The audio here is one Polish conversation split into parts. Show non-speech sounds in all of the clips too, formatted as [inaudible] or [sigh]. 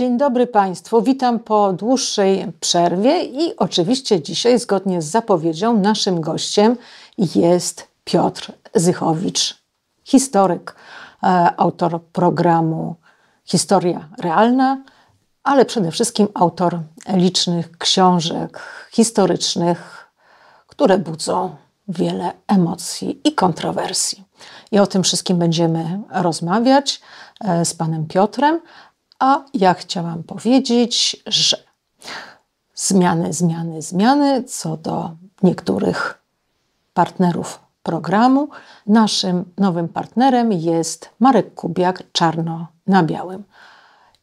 Dzień dobry Państwu, witam po dłuższej przerwie i oczywiście dzisiaj, zgodnie z zapowiedzią, naszym gościem jest Piotr Zychowicz, historyk, e, autor programu Historia Realna, ale przede wszystkim autor licznych książek historycznych, które budzą wiele emocji i kontrowersji. I o tym wszystkim będziemy rozmawiać e, z panem Piotrem. A ja chciałam powiedzieć, że zmiany, zmiany, zmiany co do niektórych partnerów programu. Naszym nowym partnerem jest Marek Kubiak, czarno na białym.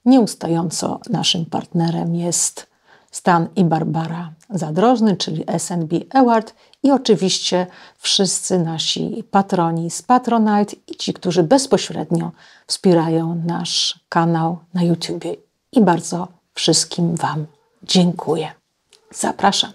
Nieustająco naszym partnerem jest Stan i Barbara Zadrożny, czyli SNB Award i oczywiście wszyscy nasi patroni z Patronite i ci, którzy bezpośrednio wspierają nasz kanał na YouTube. I bardzo wszystkim Wam dziękuję. Zapraszam.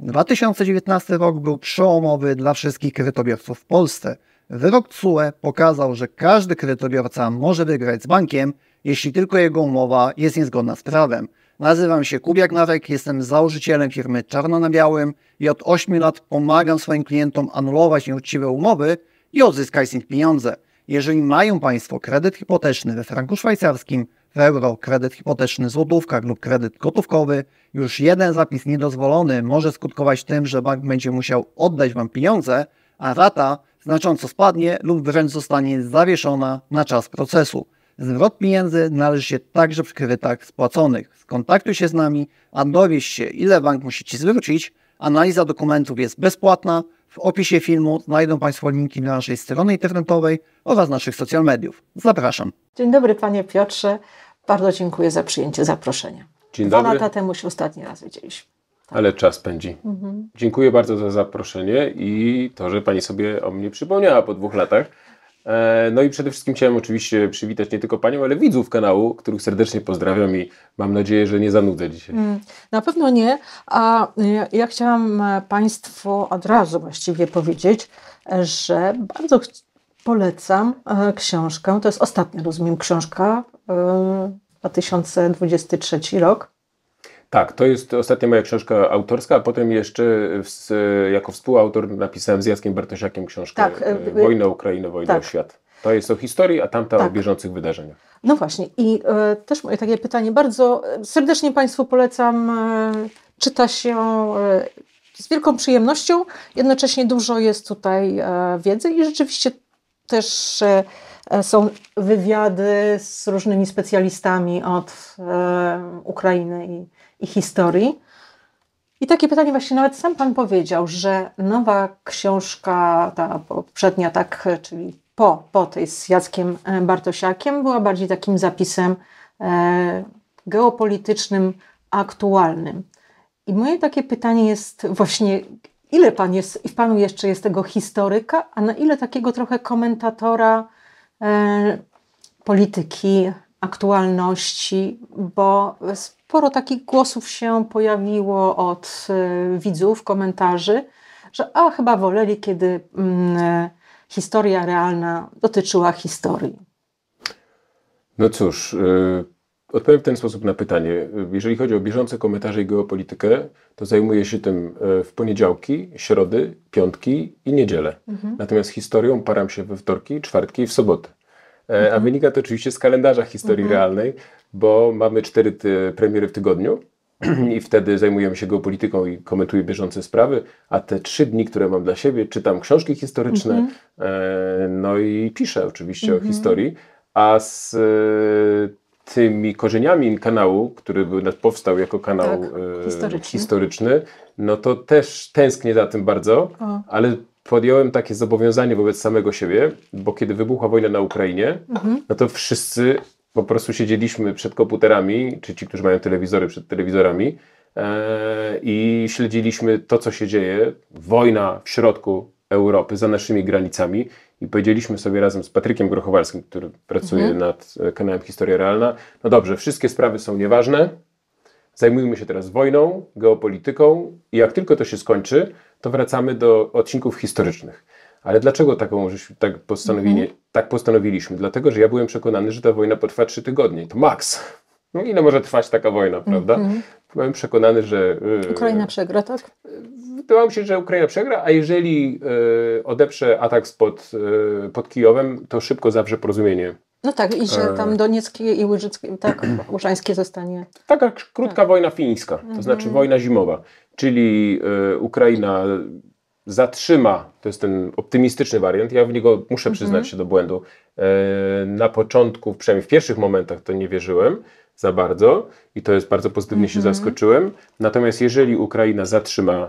2019 rok był przełomowy dla wszystkich kredytobiorców w Polsce. Wyrok CUE pokazał, że każdy kredytobiorca może wygrać z bankiem, jeśli tylko jego umowa jest niezgodna z prawem. Nazywam się Kubiak Narek, jestem założycielem firmy Czarno na Białym i od 8 lat pomagam swoim klientom anulować nieuczciwe umowy i odzyskać z nich pieniądze. Jeżeli mają Państwo kredyt hipoteczny we franku szwajcarskim, w euro, kredyt hipoteczny w złotówkach lub kredyt gotówkowy, już jeden zapis niedozwolony może skutkować tym, że bank będzie musiał oddać Wam pieniądze, a rata znacząco spadnie lub wręcz zostanie zawieszona na czas procesu. Zwrot pieniędzy należy się także przy kredytach spłaconych. Skontaktuj się z nami, a dowieź się, ile bank musi Ci zwrócić. Analiza dokumentów jest bezpłatna. W opisie filmu znajdą Państwo linki na naszej strony internetowej oraz naszych social mediów. Zapraszam. Dzień dobry Panie Piotrze. Bardzo dziękuję za przyjęcie zaproszenia. Dzień Dwa dobry. lata temu się ostatni raz widzieliśmy. Tak. Ale czas pędzi. Mhm. Dziękuję bardzo za zaproszenie i to, że Pani sobie o mnie przypomniała po dwóch latach. E, no i przede wszystkim chciałem oczywiście przywitać nie tylko Panią, ale widzów kanału, których serdecznie pozdrawiam i mam nadzieję, że nie zanudzę dzisiaj. Mm, na pewno nie, a y, ja chciałam e, Państwu od razu właściwie powiedzieć, że bardzo polecam e, książkę, to jest ostatnia, rozumiem, książka, 2023 rok, tak, to jest ostatnia moja książka autorska, a potem jeszcze w, jako współautor napisałem z Jackiem Bartosiakiem książkę tak, e, e, e, Wojna Ukrainy, Wojna tak. Świat. To jest o historii, a tamta tak. o bieżących wydarzeniach. No właśnie i e, też moje takie pytanie, bardzo serdecznie Państwu polecam, e, czyta się e, z wielką przyjemnością, jednocześnie dużo jest tutaj wiedzy i rzeczywiście też są wywiady z różnymi specjalistami od Ukrainy i i historii. I takie pytanie właśnie nawet sam Pan powiedział, że nowa książka, ta poprzednia, tak, czyli po, po tej z Jackiem e, Bartosiakiem, była bardziej takim zapisem e, geopolitycznym, aktualnym. I moje takie pytanie jest właśnie, ile Pan jest, i w Panu jeszcze jest tego historyka, a na ile takiego trochę komentatora e, polityki, aktualności, bo z sporo takich głosów się pojawiło od y, widzów, komentarzy, że a chyba woleli, kiedy mm, historia realna dotyczyła historii. No cóż, yy, odpowiem w ten sposób na pytanie. Jeżeli chodzi o bieżące komentarze i geopolitykę, to zajmuję się tym e, w poniedziałki, środy, piątki i niedzielę. Mhm. Natomiast historią param się we wtorki, czwartki i w sobotę. E, a mhm. wynika to oczywiście z kalendarza historii mhm. realnej, bo mamy cztery premiery w tygodniu [clears throat] i wtedy zajmujemy się geopolityką i komentuję bieżące sprawy, a te trzy dni, które mam dla siebie, czytam książki historyczne, mm -hmm. e, no i piszę oczywiście mm -hmm. o mhm. historii, a z e, tymi korzeniami kanału, który był, powstał jako kanał tak, e, historyczny. no to też tęsknię za tym bardzo, o. ale podjąłem takie zobowiązanie wobec samego siebie, bo kiedy wybuchła wojna na Ukrainie, mhm. no to wszyscy po prostu siedzieliśmy przed komputerami, czy ci, którzy mają telewizory przed telewizorami e, i śledziliśmy to, co się dzieje, wojna w środku Europy, za naszymi granicami i powiedzieliśmy sobie razem z Patrykiem Grochowalskim, który pracuje mhm. nad kanałem Historia Realna, no dobrze, wszystkie sprawy są nieważne, zajmujmy się teraz wojną, geopolityką i jak tylko to się skończy, to wracamy do odcinków historycznych. Ale dlaczego taką, tak postanowili, mhm tak postanowiliśmy, dlatego że ja byłem przekonany, że ta wojna potrwa trzy tygodnie. To maks. No ile może trwać taka wojna, prawda? Mm -hmm. Byłem przekonany, że. Yy, Ukraina przegra, tak? Wydawało mi się, że Ukraina przegra, a jeżeli yy, e, odeprze atak spod, yy, pod Kijowem, to szybko zawrze porozumienie no tak, i że tam Donieckie i Łyżyckie, tak, [clears throat] Łużańskie zostanie. Taka krótka tak. wojna fińska, to znaczy mhm. wojna zimowa, czyli Ukraina zatrzyma, to jest ten optymistyczny wariant, ja w niego muszę mhm. przyznać mhm. się do błędu. E, na początku, przynajmniej w pierwszych momentach to nie wierzyłem za bardzo i to jest bardzo pozytywnie mhm. się zaskoczyłem. Natomiast jeżeli Ukraina zatrzyma e,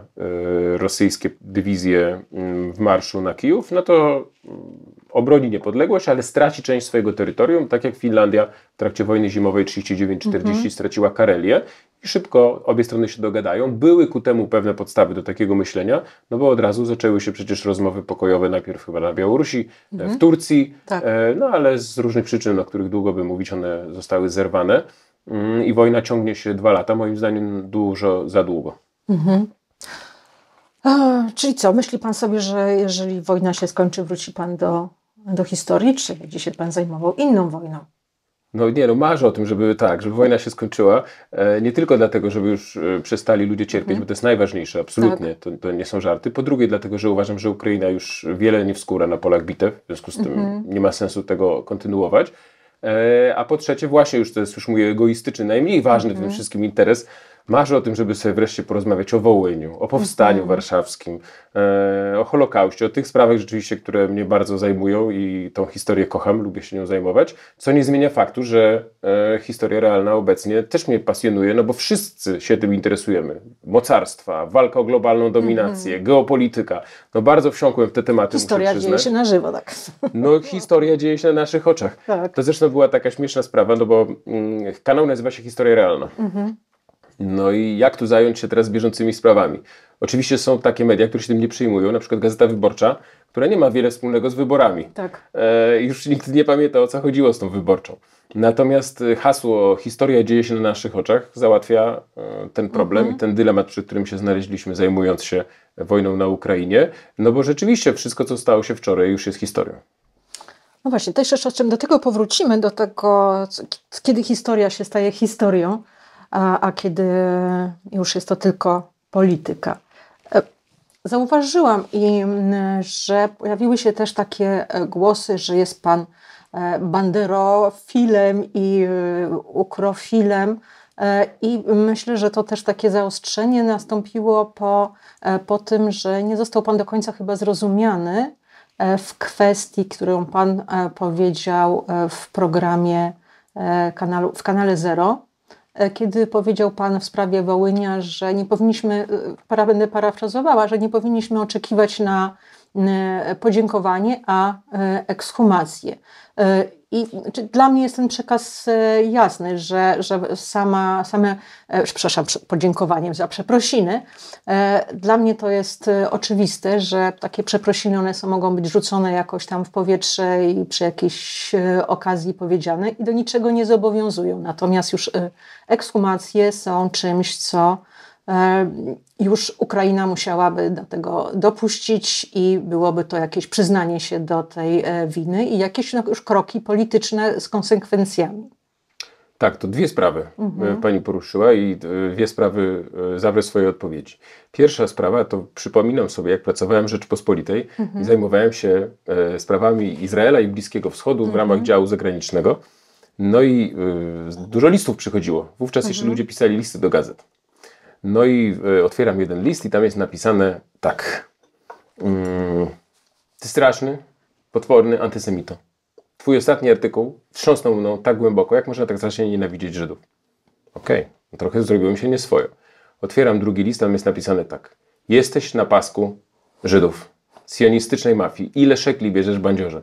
rosyjskie dywizje mm, w marszu na Kijów, no to mm, obroni niepodległość, ale straci część swojego terytorium, tak jak Finlandia w trakcie wojny zimowej 39-40 mhm. straciła Karelię szybko obie strony się dogadają. Były ku temu pewne podstawy do takiego myślenia, no bo od razu zaczęły się przecież rozmowy pokojowe, najpierw chyba na Białorusi, e, mhm. w Turcji, tak. E, no ale z różnych przyczyn, o których długo by mówić, one zostały zerwane mm, i wojna ciągnie się dwa lata, moim zdaniem dużo za długo. Mhm. czyli co, myśli pan sobie, że jeżeli wojna się skończy, wróci pan do, do historii, czy będzie się pan zajmował inną wojną? No nie, no marzę o tym, żeby tak, żeby wojna się skończyła. E, nie tylko dlatego, żeby już e, przestali ludzie cierpieć, mhm. bo to jest najważniejsze, absolutnie, tak. to, to, nie są żarty. Po drugie, dlatego, że uważam, że Ukraina już wiele nie wskóra na polach bitew, w związku z tym mhm. nie ma sensu tego kontynuować. E, a po trzecie, właśnie już to jest już mój egoistyczny, najmniej ważny mhm. w tym mhm. wszystkim interes, Marzę o tym, żeby sobie wreszcie porozmawiać o Wołyniu, o powstaniu mhm. warszawskim, e, o Holokauście, o tych sprawach rzeczywiście, które mnie bardzo zajmują i tą historię kocham, lubię się nią zajmować, co nie zmienia faktu, że e, historia realna obecnie też mnie pasjonuje, no bo wszyscy się tym interesujemy. Mocarstwa, walka o globalną dominację, mhm. geopolityka. No bardzo wsiąkłem w te tematy. Historia dzieje się na żywo, tak. No historia dzieje się na naszych oczach. Tak. To zresztą była taka śmieszna sprawa, no bo mm, kanał nazywa się Historia Realna. Mhm. No i jak tu zająć się teraz bieżącymi sprawami? Oczywiście są takie media, które się tym nie przyjmują, na przykład Gazeta Wyborcza, która nie ma wiele wspólnego z wyborami. Tak. E, już nikt nie pamięta, o co chodziło z tą wyborczą. Natomiast e, hasło historia dzieje się na naszych oczach załatwia e, ten problem mhm. i ten dylemat, przy którym się znaleźliśmy, zajmując się wojną na Ukrainie. No bo rzeczywiście wszystko, co stało się wczoraj, już jest historią. No właśnie, też jeszcze do tego powrócimy, do tego, kiedy historia się staje historią a, a kiedy już jest to tylko polityka. E, zauważyłam, i, że pojawiły się też takie e, głosy, że jest pan e, banderofilem i ukrofilem. I myślę, że to też takie zaostrzenie nastąpiło po, po tym, że nie został pan do końca chyba zrozumiany w kwestii, którą pan powiedział w programie kanalu, w kanale Zero. E, kiedy powiedział Pan w sprawie Wołynia, że nie powinniśmy, e, będę parafrazowała, że nie powinniśmy oczekiwać na e, podziękowanie, a ekshumację. I dla mnie jest ten przekaz e, jasny, że, że sama, same, e, przepraszam, podziękowaniem za przeprosiny, e, dla mnie to jest oczywiste, że takie przeprosiny one są, mogą być rzucone jakoś tam w powietrze i przy jakiejś okazji powiedziane i do niczego nie zobowiązują. Natomiast już ekshumacje są czymś, co już Ukraina musiałaby do tego dopuścić i byłoby to jakieś przyznanie się do tej e, winy i jakieś no, już kroki polityczne z konsekwencjami. Tak, to dwie sprawy e, mhm. pani poruszyła i e, dwie sprawy zawrę swoje odpowiedzi. Pierwsza sprawa to przypominam sobie, jak pracowałem w Rzeczpospolitej mhm. i zajmowałem się sprawami Izraela i Bliskiego Wschodu mhm. w ramach mhm. działu zagranicznego. No i dużo listów przychodziło. Wówczas jeszcze mhm. ludzie pisali listy do gazet. No i e, otwieram jeden list i tam jest napisane tak. Mm, ty straszny, potworny antysemito. Twój ostatni artykuł wstrząsnął mną tak głęboko, jak można tak strasznie nienawidzić Żydów. Okej, okay. No trochę zrobiłem się nieswojo. Otwieram drugi list, tam jest napisane tak. Jesteś na pasku Żydów, sionistycznej mafii. Ile szekli bierzesz bandziorze?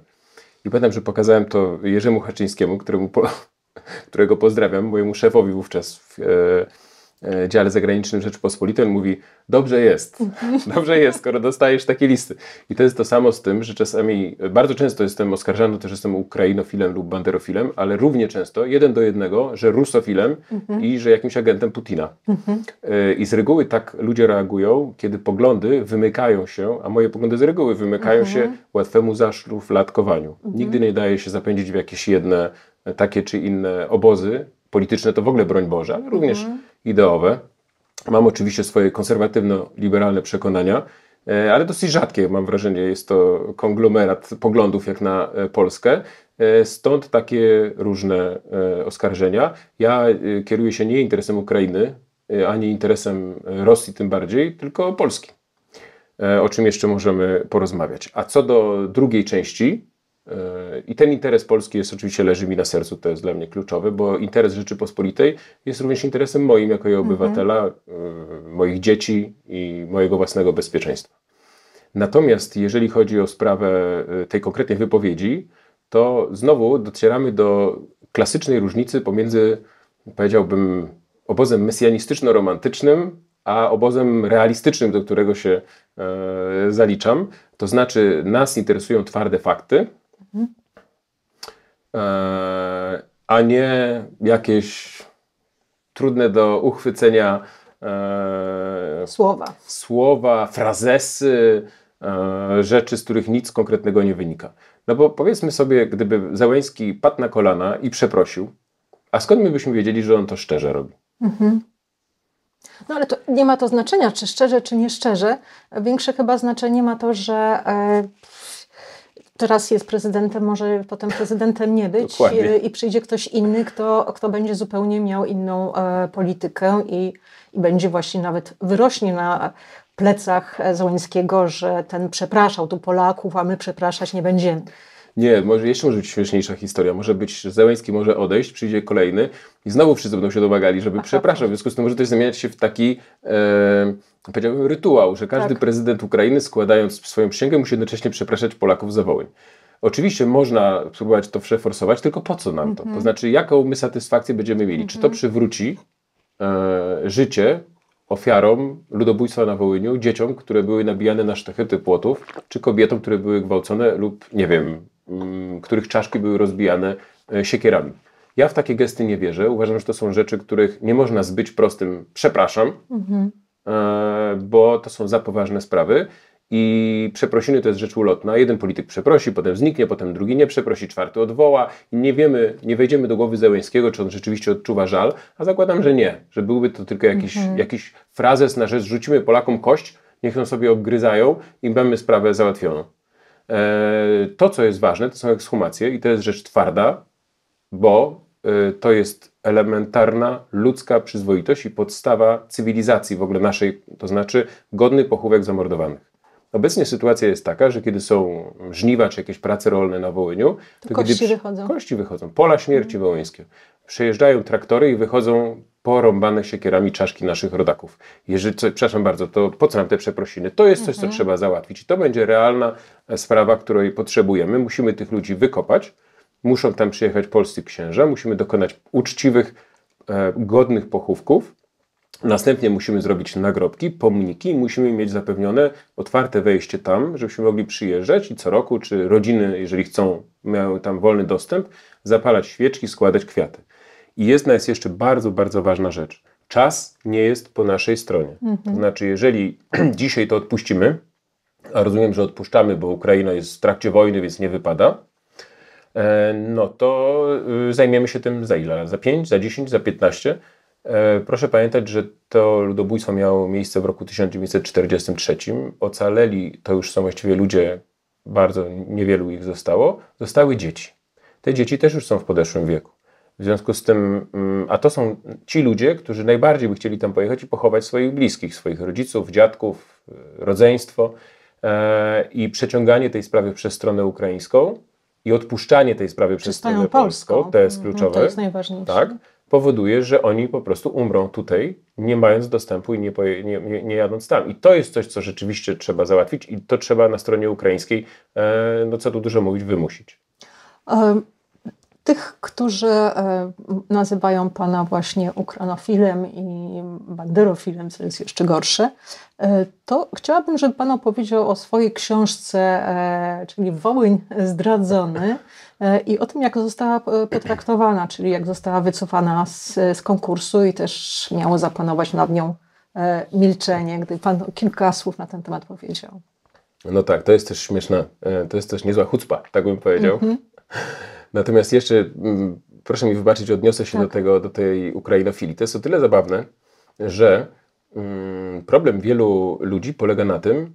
I pamiętam, że pokazałem to Jerzemu Haczyńskiemu, któremu po, [laughs] którego pozdrawiam, mojemu szefowi wówczas w, e, E, dziale zagranicznym Rzeczypospolitej, on mówi, dobrze jest, mhm. [laughs] dobrze jest, skoro dostajesz takie listy. I to jest to samo z tym, że czasami, bardzo często jestem oskarżany też, że jestem ukrainofilem lub banderofilem, ale równie często, jeden do jednego, że rusofilem mhm. i że jakimś agentem Putina. Mhm. E, I z reguły tak ludzie reagują, kiedy poglądy wymykają się, a moje poglądy z reguły wymykają się łatwemu zaszufladkowaniu. Nigdy nie daje się zapędzić w jakieś jedne e, takie czy inne obozy, polityczne to w ogóle broń Boże, ale również ideowe. Mam oczywiście swoje konserwatywno-liberalne przekonania, e, ale dosyć rzadkie, mam wrażenie, jest to konglomerat poglądów jak na e, Polskę. E, stąd takie różne oskarżenia. Ja kieruję się nie interesem Ukrainy, ani interesem Rosji tym bardziej, tylko Polski. O czym jeszcze możemy porozmawiać. A co do drugiej części, E, I ten interes Polski jest oczywiście leży mi na sercu, to jest dla mnie kluczowy, bo interes Rzeczypospolitej jest również interesem moim jako jej mhm. obywatela, e, moich dzieci i mojego własnego bezpieczeństwa. Natomiast jeżeli chodzi o sprawę e, tej konkretnej wypowiedzi, to znowu docieramy do klasycznej różnicy pomiędzy, powiedziałbym, obozem mesjanistyczno-romantycznym, a obozem realistycznym, do którego się e, zaliczam. To znaczy, nas interesują twarde fakty, E, a nie jakieś trudne do uchwycenia e, słowa, słowa frazesy, e, rzeczy, z których nic konkretnego nie wynika. No bo powiedzmy sobie, gdyby Załęski padł na kolana i przeprosił, a skąd my byśmy wiedzieli, że on to szczerze robi? Mhm. No ale to nie ma to znaczenia, czy szczerze, czy nieszczerze. Większe chyba znaczenie ma to, że teraz jest prezydentem, może potem prezydentem nie być y, i przyjdzie ktoś inny, kto, kto będzie zupełnie miał inną e, politykę i, i będzie właśnie nawet wyrośnie na plecach Złońskiego, że ten przepraszał tu Polaków, a my przepraszać nie będziemy nie, może jeszcze może być śmieszniejsza historia, może być, że może odejść, przyjdzie kolejny i znowu wszyscy będą się domagali, żeby tak, przepraszał. w tak. związku z tym może też zamieniać się w taki, e, powiedziałbym, rytuał, że każdy tak. prezydent Ukrainy składając swoją przysięgę musi jednocześnie przepraszać Polaków za Wołyń. Oczywiście można spróbować to przeforsować, tylko po co nam to? Mm To mhm. znaczy, jaką my satysfakcję będziemy mieli? Czy to mhm. przywróci e, życie ofiarom ludobójstwa na Wołyniu, dzieciom, które były nabijane na sztachety płotów, czy kobietom, które były gwałcone lub, nie wiem, Mm, których czaszki były rozbijane e, siekierami. Ja w takie gesty nie wierzę. Uważam, że to są rzeczy, których nie można zbyć prostym przepraszam, mhm. E, bo to są za poważne sprawy. I przeprosiny to jest rzecz ulotna. Jeden polityk przeprosi, potem zniknie, potem drugi nie przeprosi, czwarty odwoła. I nie wiemy, nie wejdziemy do głowy Zełęckiego, czy on rzeczywiście odczuwa żal, a zakładam, że nie, że byłby to tylko jakiś, mhm. jakiś frazes na rzecz rzucimy Polakom kość, niech ją sobie obgryzają i mamy sprawę załatwioną. E, to, co jest ważne, to są ekshumacje i to jest rzecz twarda, bo e, to jest elementarna ludzka przyzwoitość i podstawa cywilizacji w ogóle naszej, to znaczy godny pochówek zamordowanych. Obecnie sytuacja jest taka, że kiedy są żniwa czy jakieś prace rolne na Wołyniu, to, to kości, kiedy, wychodzą. kości wychodzą. Pola śmierci mhm. wołyńskie. Przejeżdżają traktory i wychodzą porąbane siekierami czaszki naszych rodaków. Jeżeli, co, przepraszam bardzo, to po co nam te przeprosiny? To jest coś, mhm. co trzeba załatwić i to będzie realna e, sprawa, której potrzebujemy. Musimy tych ludzi wykopać, muszą tam przyjechać polscy księża, musimy dokonać uczciwych, e, godnych pochówków. Następnie musimy zrobić nagrobki, pomniki i musimy mieć zapewnione otwarte wejście tam, żebyśmy mogli przyjeżdżać i co roku, czy rodziny, jeżeli chcą, miały tam wolny dostęp, zapalać świeczki, składać kwiaty. I jedna jest jeszcze bardzo, bardzo ważna rzecz. Czas nie jest po naszej stronie. Mhm. To znaczy, jeżeli [clears throat] dzisiaj to odpuścimy, a rozumiem, że odpuszczamy, bo Ukraina jest w trakcie wojny, więc nie wypada, e, no to y, zajmiemy się tym za ile? Za 5, za 10, za 15? E, proszę pamiętać, że to ludobójstwo miało miejsce w roku 1943. Ocaleli to już są właściwie ludzie, bardzo niewielu ich zostało. Zostały dzieci. Te dzieci też już są w podeszłym wieku. W związku z tym, mm, a to są ci ludzie, którzy najbardziej by chcieli tam pojechać i pochować swoich bliskich, swoich rodziców, dziadków, e, rodzeństwo e, i przeciąganie tej sprawy przez stronę ukraińską i odpuszczanie tej sprawy przez, stronę polską, polską, to jest mm, no kluczowe. To jest najważniejsze. Tak, powoduje, że oni po prostu umrą tutaj, nie mając dostępu i nie, poje, nie, nie, nie jadąc tam. I to jest coś, co rzeczywiście trzeba załatwić i to trzeba na stronie ukraińskiej, e, no co tu dużo mówić, wymusić. Um tych, którzy e, nazywają pana właśnie ukranofilem i banderofilem, co jest jeszcze gorsze, e, to chciałabym, żeby pan opowiedział o swojej książce, e, czyli Wołyń zdradzony i o tym, jak została potraktowana, czyli jak została wycofana z, z konkursu i też miało zapanować nad nią milczenie, gdy pan kilka słów na ten temat powiedział. No tak, to jest też śmieszna, to jest też niezła chucpa, tak bym powiedział. Mm -hmm. [laughs] Natomiast jeszcze, mm, proszę mi wybaczyć, odniosę się tak. do, tego, do tej ukrainofilii. To jest o tyle zabawne, że mm, problem wielu ludzi polega na tym,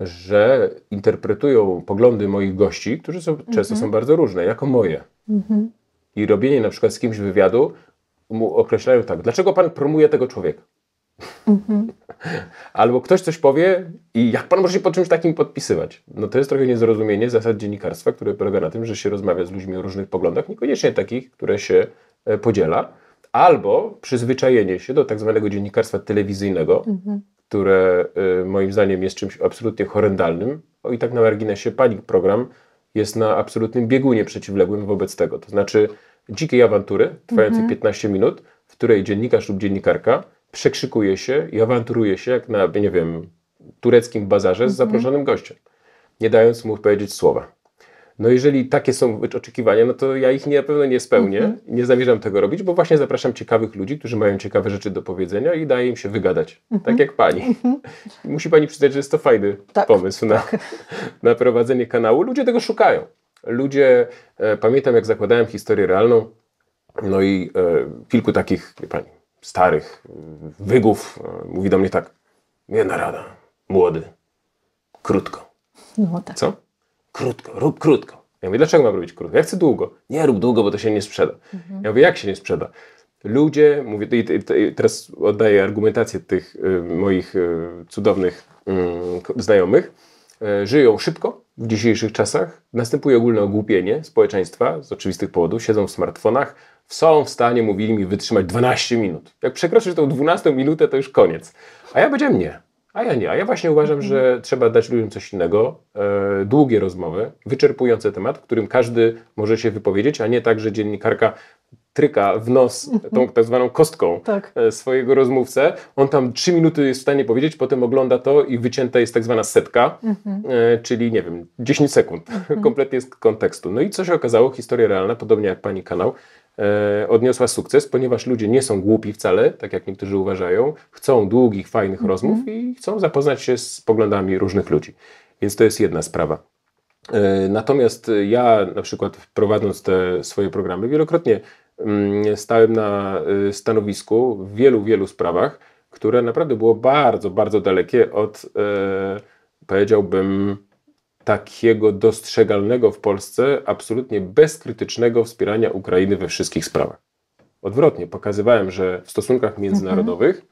że interpretują poglądy moich gości, którzy są, mhm. często są bardzo różne, jako moje. Mhm. I robienie na przykład z kimś wywiadu mu określają tak, dlaczego pan promuje tego człowieka? Mhm. [laughs] Albo ktoś coś powie i jak pan może się po czymś takim podpisywać? No to jest trochę niezrozumienie zasad dziennikarstwa, które polega na tym, że się rozmawia z ludźmi o różnych poglądach, niekoniecznie takich, które się e, podziela, albo przyzwyczajenie się do tak zwanego dziennikarstwa telewizyjnego, mhm. które e, moim zdaniem jest czymś absolutnie horrendalnym. O i tak na marginesie panik program jest na absolutnym biegunie przeciwległym wobec tego. To znaczy dzikiej awantury trwającej mhm. 15 minut, w której dziennikarz lub dziennikarka przekrzykuje się i awanturuje się, jak na, nie wiem, tureckim bazarze z mhm. zaproszonym gościem, nie dając mu powiedzieć słowa. No jeżeli takie są oczekiwania, no to ja ich nie, na pewno nie spełnię, mm -hmm. nie zamierzam tego robić, bo właśnie zapraszam ciekawych ludzi, którzy mają ciekawe rzeczy do powiedzenia i daję im się wygadać, mm -hmm. tak jak Pani. Mm -hmm. [laughs] Musi Pani przyznać, że jest to fajny tak. pomysł na, tak. [laughs] na prowadzenie kanału. Ludzie tego szukają. Ludzie, e, pamiętam jak zakładałem historię realną, no i e, kilku takich, wie Pani, starych y, wygów, y, mówi do mnie tak, jedna rada, młody, krótko. No tak. Co? Krótko, rób krótko. Ja mówię, dlaczego mam robić krótko? Ja chcę długo. Nie rób długo, bo to się nie sprzeda. Mhm. Ja mówię, jak się nie sprzeda? Ludzie, mówię, i teraz oddaję argumentację tych y, moich cudownych mm, znajomych, żyją szybko w dzisiejszych czasach, następuje ogólne ogłupienie społeczeństwa z oczywistych powodów, siedzą w smartfonach, są w stanie, mówili mi, wytrzymać 12 minut. Jak przekroczysz tą 12 minutę, to już koniec. A ja powiedziałem nie. A ja nie. A ja właśnie uważam, że trzeba dać ludziom coś innego. E, długie rozmowy, wyczerpujące temat, w którym każdy może się wypowiedzieć, a nie tak, że dziennikarka tryka w nos tą tak zwaną kostką [laughs] tak. E, swojego rozmówcę. On tam trzy minuty jest w stanie powiedzieć, potem ogląda to i wycięta jest tak zwana setka, mhm. e, czyli nie wiem, 10 sekund. Mhm. Kompletnie z kontekstu. No i co się okazało? Historia realna, podobnie jak pani kanał, E, odniosła sukces, ponieważ ludzie nie są głupi wcale, tak jak niektórzy uważają, chcą długich, fajnych mhm. rozmów i chcą zapoznać się z poglądami różnych ludzi. Więc to jest jedna sprawa. E, natomiast ja na przykład prowadząc te swoje programy wielokrotnie mm, stałem na e, stanowisku w wielu, wielu sprawach, które naprawdę było bardzo, bardzo dalekie od, powiedziałbym, takiego dostrzegalnego w Polsce, absolutnie bezkrytycznego wspierania Ukrainy we wszystkich sprawach. Odwrotnie, pokazywałem, że w stosunkach mhm. międzynarodowych mhm.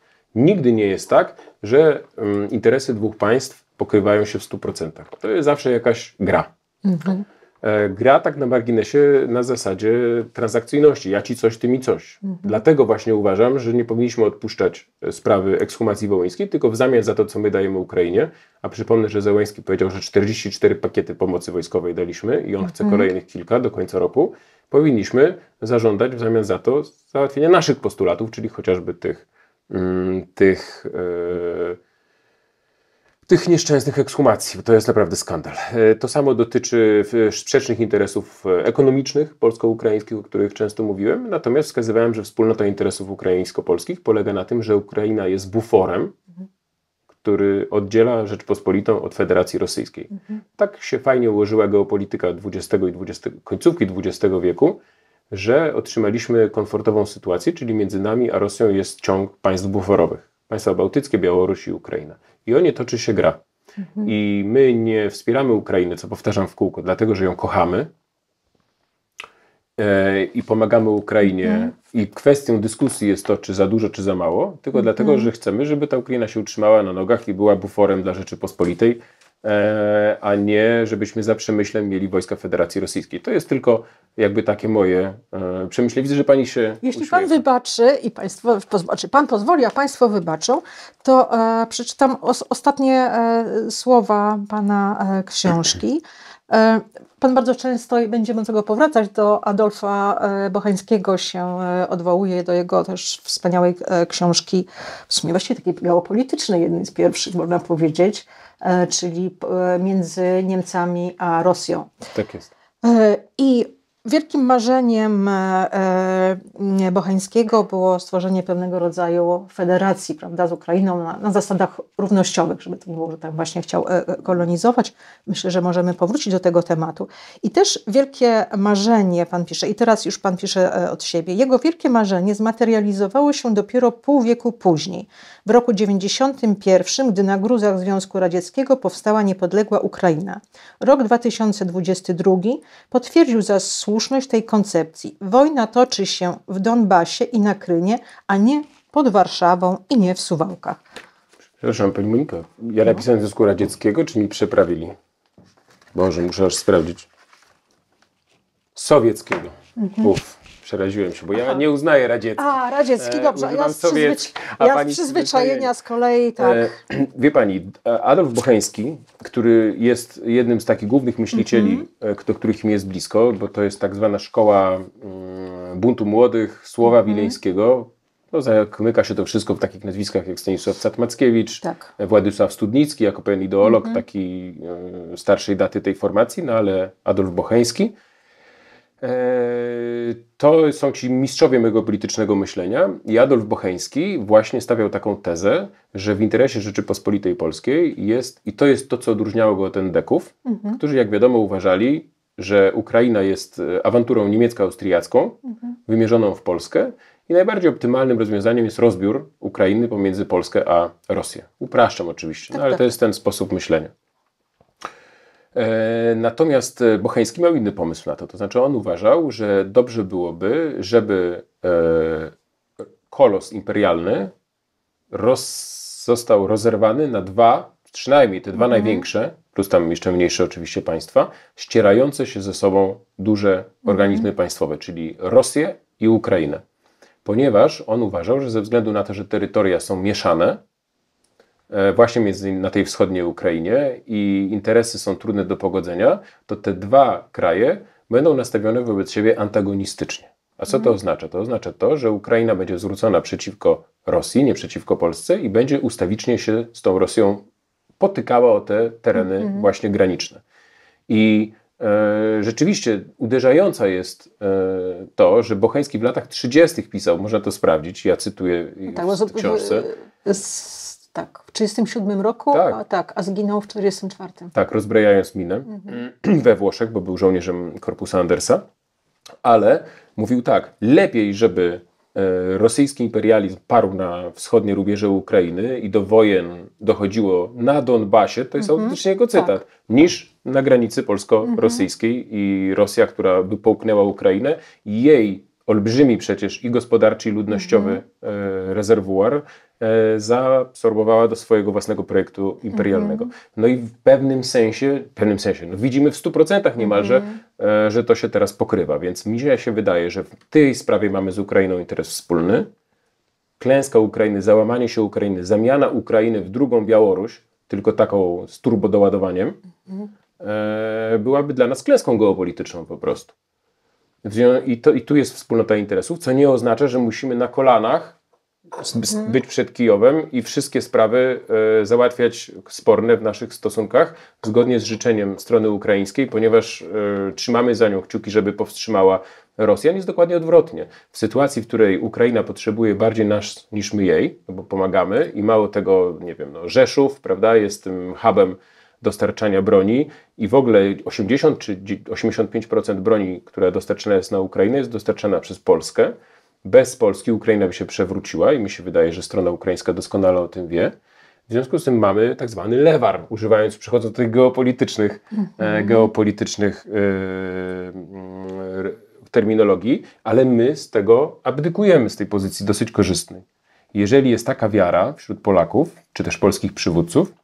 nigdy nie jest tak, że mm, interesy dwóch państw pokrywają się w 100%. To jest zawsze jakaś gra. Mhm. E, gra tak na marginesie na zasadzie transakcyjności. Ja ci coś, ty mi coś. Mhm. Dlatego właśnie uważam, że nie powinniśmy odpuszczać e, sprawy ekshumacji wołyńskiej, tylko w zamian za to, co my dajemy Ukrainie, a przypomnę, że Zełęski powiedział, że 44 pakiety pomocy wojskowej daliśmy i on chce mhm. kolejnych kilka do końca roku, powinniśmy zażądać w zamian za to załatwienia naszych postulatów, czyli chociażby tych, mm, tych e, tych nieszczęsnych ekshumacji. To jest naprawdę skandal. E, to samo dotyczy e, sprzecznych interesów e, ekonomicznych polsko-ukraińskich, o których często mówiłem. Natomiast wskazywałem, że wspólnota interesów ukraińsko-polskich polega na tym, że Ukraina jest buforem, mhm. który oddziela Rzeczpospolitą od Federacji Rosyjskiej. Mhm. Tak się fajnie ułożyła geopolityka XX i końcówki XX wieku, że otrzymaliśmy komfortową sytuację, czyli między nami a Rosją jest ciąg państw buforowych. Państwa bałtyckie, Białoruś i Ukraina i o nie toczy się gra. Mhm. I my nie wspieramy Ukrainy, co powtarzam w kółko, dlatego że ją kochamy, E, i pomagamy Ukrainie. Mhm. I kwestią dyskusji jest to, czy za dużo, czy za mało, tylko mhm. dlatego, że chcemy, żeby ta Ukraina się utrzymała na nogach i była buforem dla Rzeczypospolitej, e, a nie żebyśmy za przemyślem mieli wojska Federacji Rosyjskiej. To jest tylko jakby takie moje e, przemyślenie. Widzę, że pani się. Jeśli uśmiecha. pan wybaczy i państwo, czy pan pozwoli, a państwo wybaczą, to przeczytam os, ostatnie słowa pana książki. E, pan bardzo często, i będziemy do tego powracać, do Adolfa e, Bochańskiego się e, odwołuje, do jego też wspaniałej książki, w sumie właściwie takiej białopolitycznej, jednej z pierwszych, można powiedzieć, czyli między Niemcami a Rosją. Tak jest. I Wielkim marzeniem e, e, Bocheńskiego było stworzenie pewnego rodzaju federacji prawda, z Ukrainą na, na, zasadach równościowych, żeby to było, że tam właśnie chciał e, kolonizować. Myślę, że możemy powrócić do tego tematu. I też wielkie marzenie, pan pisze, i teraz już pan pisze od siebie, jego wielkie marzenie zmaterializowało się dopiero pół wieku później, w roku 91, gdy na gruzach Związku Radzieckiego powstała niepodległa Ukraina. Rok 2022 potwierdził zasługę słuszność tej koncepcji. Wojna toczy się w Donbasie i na Krynie, a nie pod Warszawą i nie w Suwałkach. Przepraszam, Pani Monika, ja no. napisałem w Związku Radzieckiego, czy mi przeprawili? Boże, muszę aż sprawdzić. Sowieckiego. Mhm przeraziłem się, bo Aha. ja nie uznaję radziecki. A, radziecki, e, dobrze. ja z, sowiecki, a ja z przyzwyczajenia z kolei, e, tak. E, [clears throat] wie pani, e, Adolf Bocheński, który jest jednym z takich głównych myślicieli, mm -hmm. do których mi jest blisko, bo to jest tak zwana szkoła mm, buntu młodych Słowa mm -hmm. Wileńskiego, no, zamyka się to wszystko w takich nazwiskach jak Stanisław Catmackiewicz, tak. Władysław Studnicki, jako pewien ideolog mm -hmm. starszej daty tej formacji, no ale Adolf Bocheński. E, to są ci mistrzowie mojego politycznego myślenia. I Adolf Bocheński właśnie stawiał taką tezę, że w interesie Rzeczypospolitej Polskiej jest, i to jest to, co odróżniało go od endeków, mhm. którzy jak wiadomo uważali, że Ukraina jest e, awanturą niemiecko-austriacką, mhm. wymierzoną w Polskę i najbardziej optymalnym rozwiązaniem jest rozbiór Ukrainy pomiędzy Polskę a Rosję. Upraszczam oczywiście, tak, no, ale tak. to jest ten sposób myślenia. E, natomiast e, Bocheński miał inny pomysł na to. To znaczy on uważał, że dobrze byłoby, żeby e, kolos imperialny roz, został rozerwany na dwa, przynajmniej te dwa mhm. największe, plus tam jeszcze mniejsze oczywiście państwa, ścierające się ze sobą duże mhm. organizmy państwowe, czyli Rosję i Ukrainę. Ponieważ on uważał, że ze względu na to, że terytoria są mieszane, E, właśnie między na tej wschodniej Ukrainie i interesy są trudne do pogodzenia, to te dwa kraje będą nastawione wobec siebie antagonistycznie. A co to mhm. oznacza? To oznacza to, że Ukraina będzie zwrócona przeciwko Rosji, nie przeciwko Polsce i będzie ustawicznie się z tą Rosją potykała o te tereny mhm. właśnie graniczne. I e, rzeczywiście uderzająca jest e, to, że Bocheński w latach 30. pisał, można to sprawdzić, ja cytuję no tak, w książce. Z tak, w 37 roku, tak. A, tak, a zginął w 44. Tak, rozbrajając minę mhm. [clears throat] we Włoszech, bo był żołnierzem korpusa Andersa, ale mówił tak, lepiej, żeby e, rosyjski imperializm parł na wschodnie rubieże Ukrainy i do wojen dochodziło na Donbasie, to jest mhm. autentycznie jego cytat, tak. niż na granicy mhm. polsko-rosyjskiej mhm. i Rosja, która by połknęła Ukrainę, jej olbrzymi przecież i gospodarczy, i ludnościowy mhm. E, rezerwuar E, zaabsorbowała do swojego własnego projektu imperialnego. Mhm. No i w pewnym sensie, w pewnym sensie, no widzimy w 100% niemalże, mm. że to się teraz pokrywa, więc mi się wydaje, że w tej sprawie mamy z Ukrainą interes wspólny. Klęska Ukrainy, załamanie się Ukrainy, zamiana Ukrainy w drugą Białoruś, tylko taką z turbodoładowaniem, mhm. e, byłaby dla nas klęską geopolityczną po prostu. I, to, I tu jest wspólnota interesów, co nie oznacza, że musimy na kolanach Mhm. być przed Kijowem i wszystkie sprawy e, załatwiać sporne w naszych stosunkach zgodnie z życzeniem strony ukraińskiej, ponieważ e, trzymamy za nią kciuki, żeby powstrzymała Rosjan jest dokładnie odwrotnie. W sytuacji, w której Ukraina potrzebuje bardziej nas niż my jej, no bo pomagamy i mało tego, nie wiem, no Rzeszów, prawda, jest tym hubem dostarczania broni i w ogóle 80 czy 85% broni, która dostarczana jest na Ukrainę, jest dostarczana przez Polskę bez Polski Ukraina by się przewróciła i mi się wydaje, że strona ukraińska doskonale o tym wie. W związku z tym mamy tak zwany lewar, używając, przechodząc do tych geopolitycznych, mm-hmm. geopolitycznych yy, yy, terminologii, ale my z tego abdykujemy, z tej pozycji dosyć korzystnej. Jeżeli jest taka wiara wśród Polaków, czy też polskich przywódców,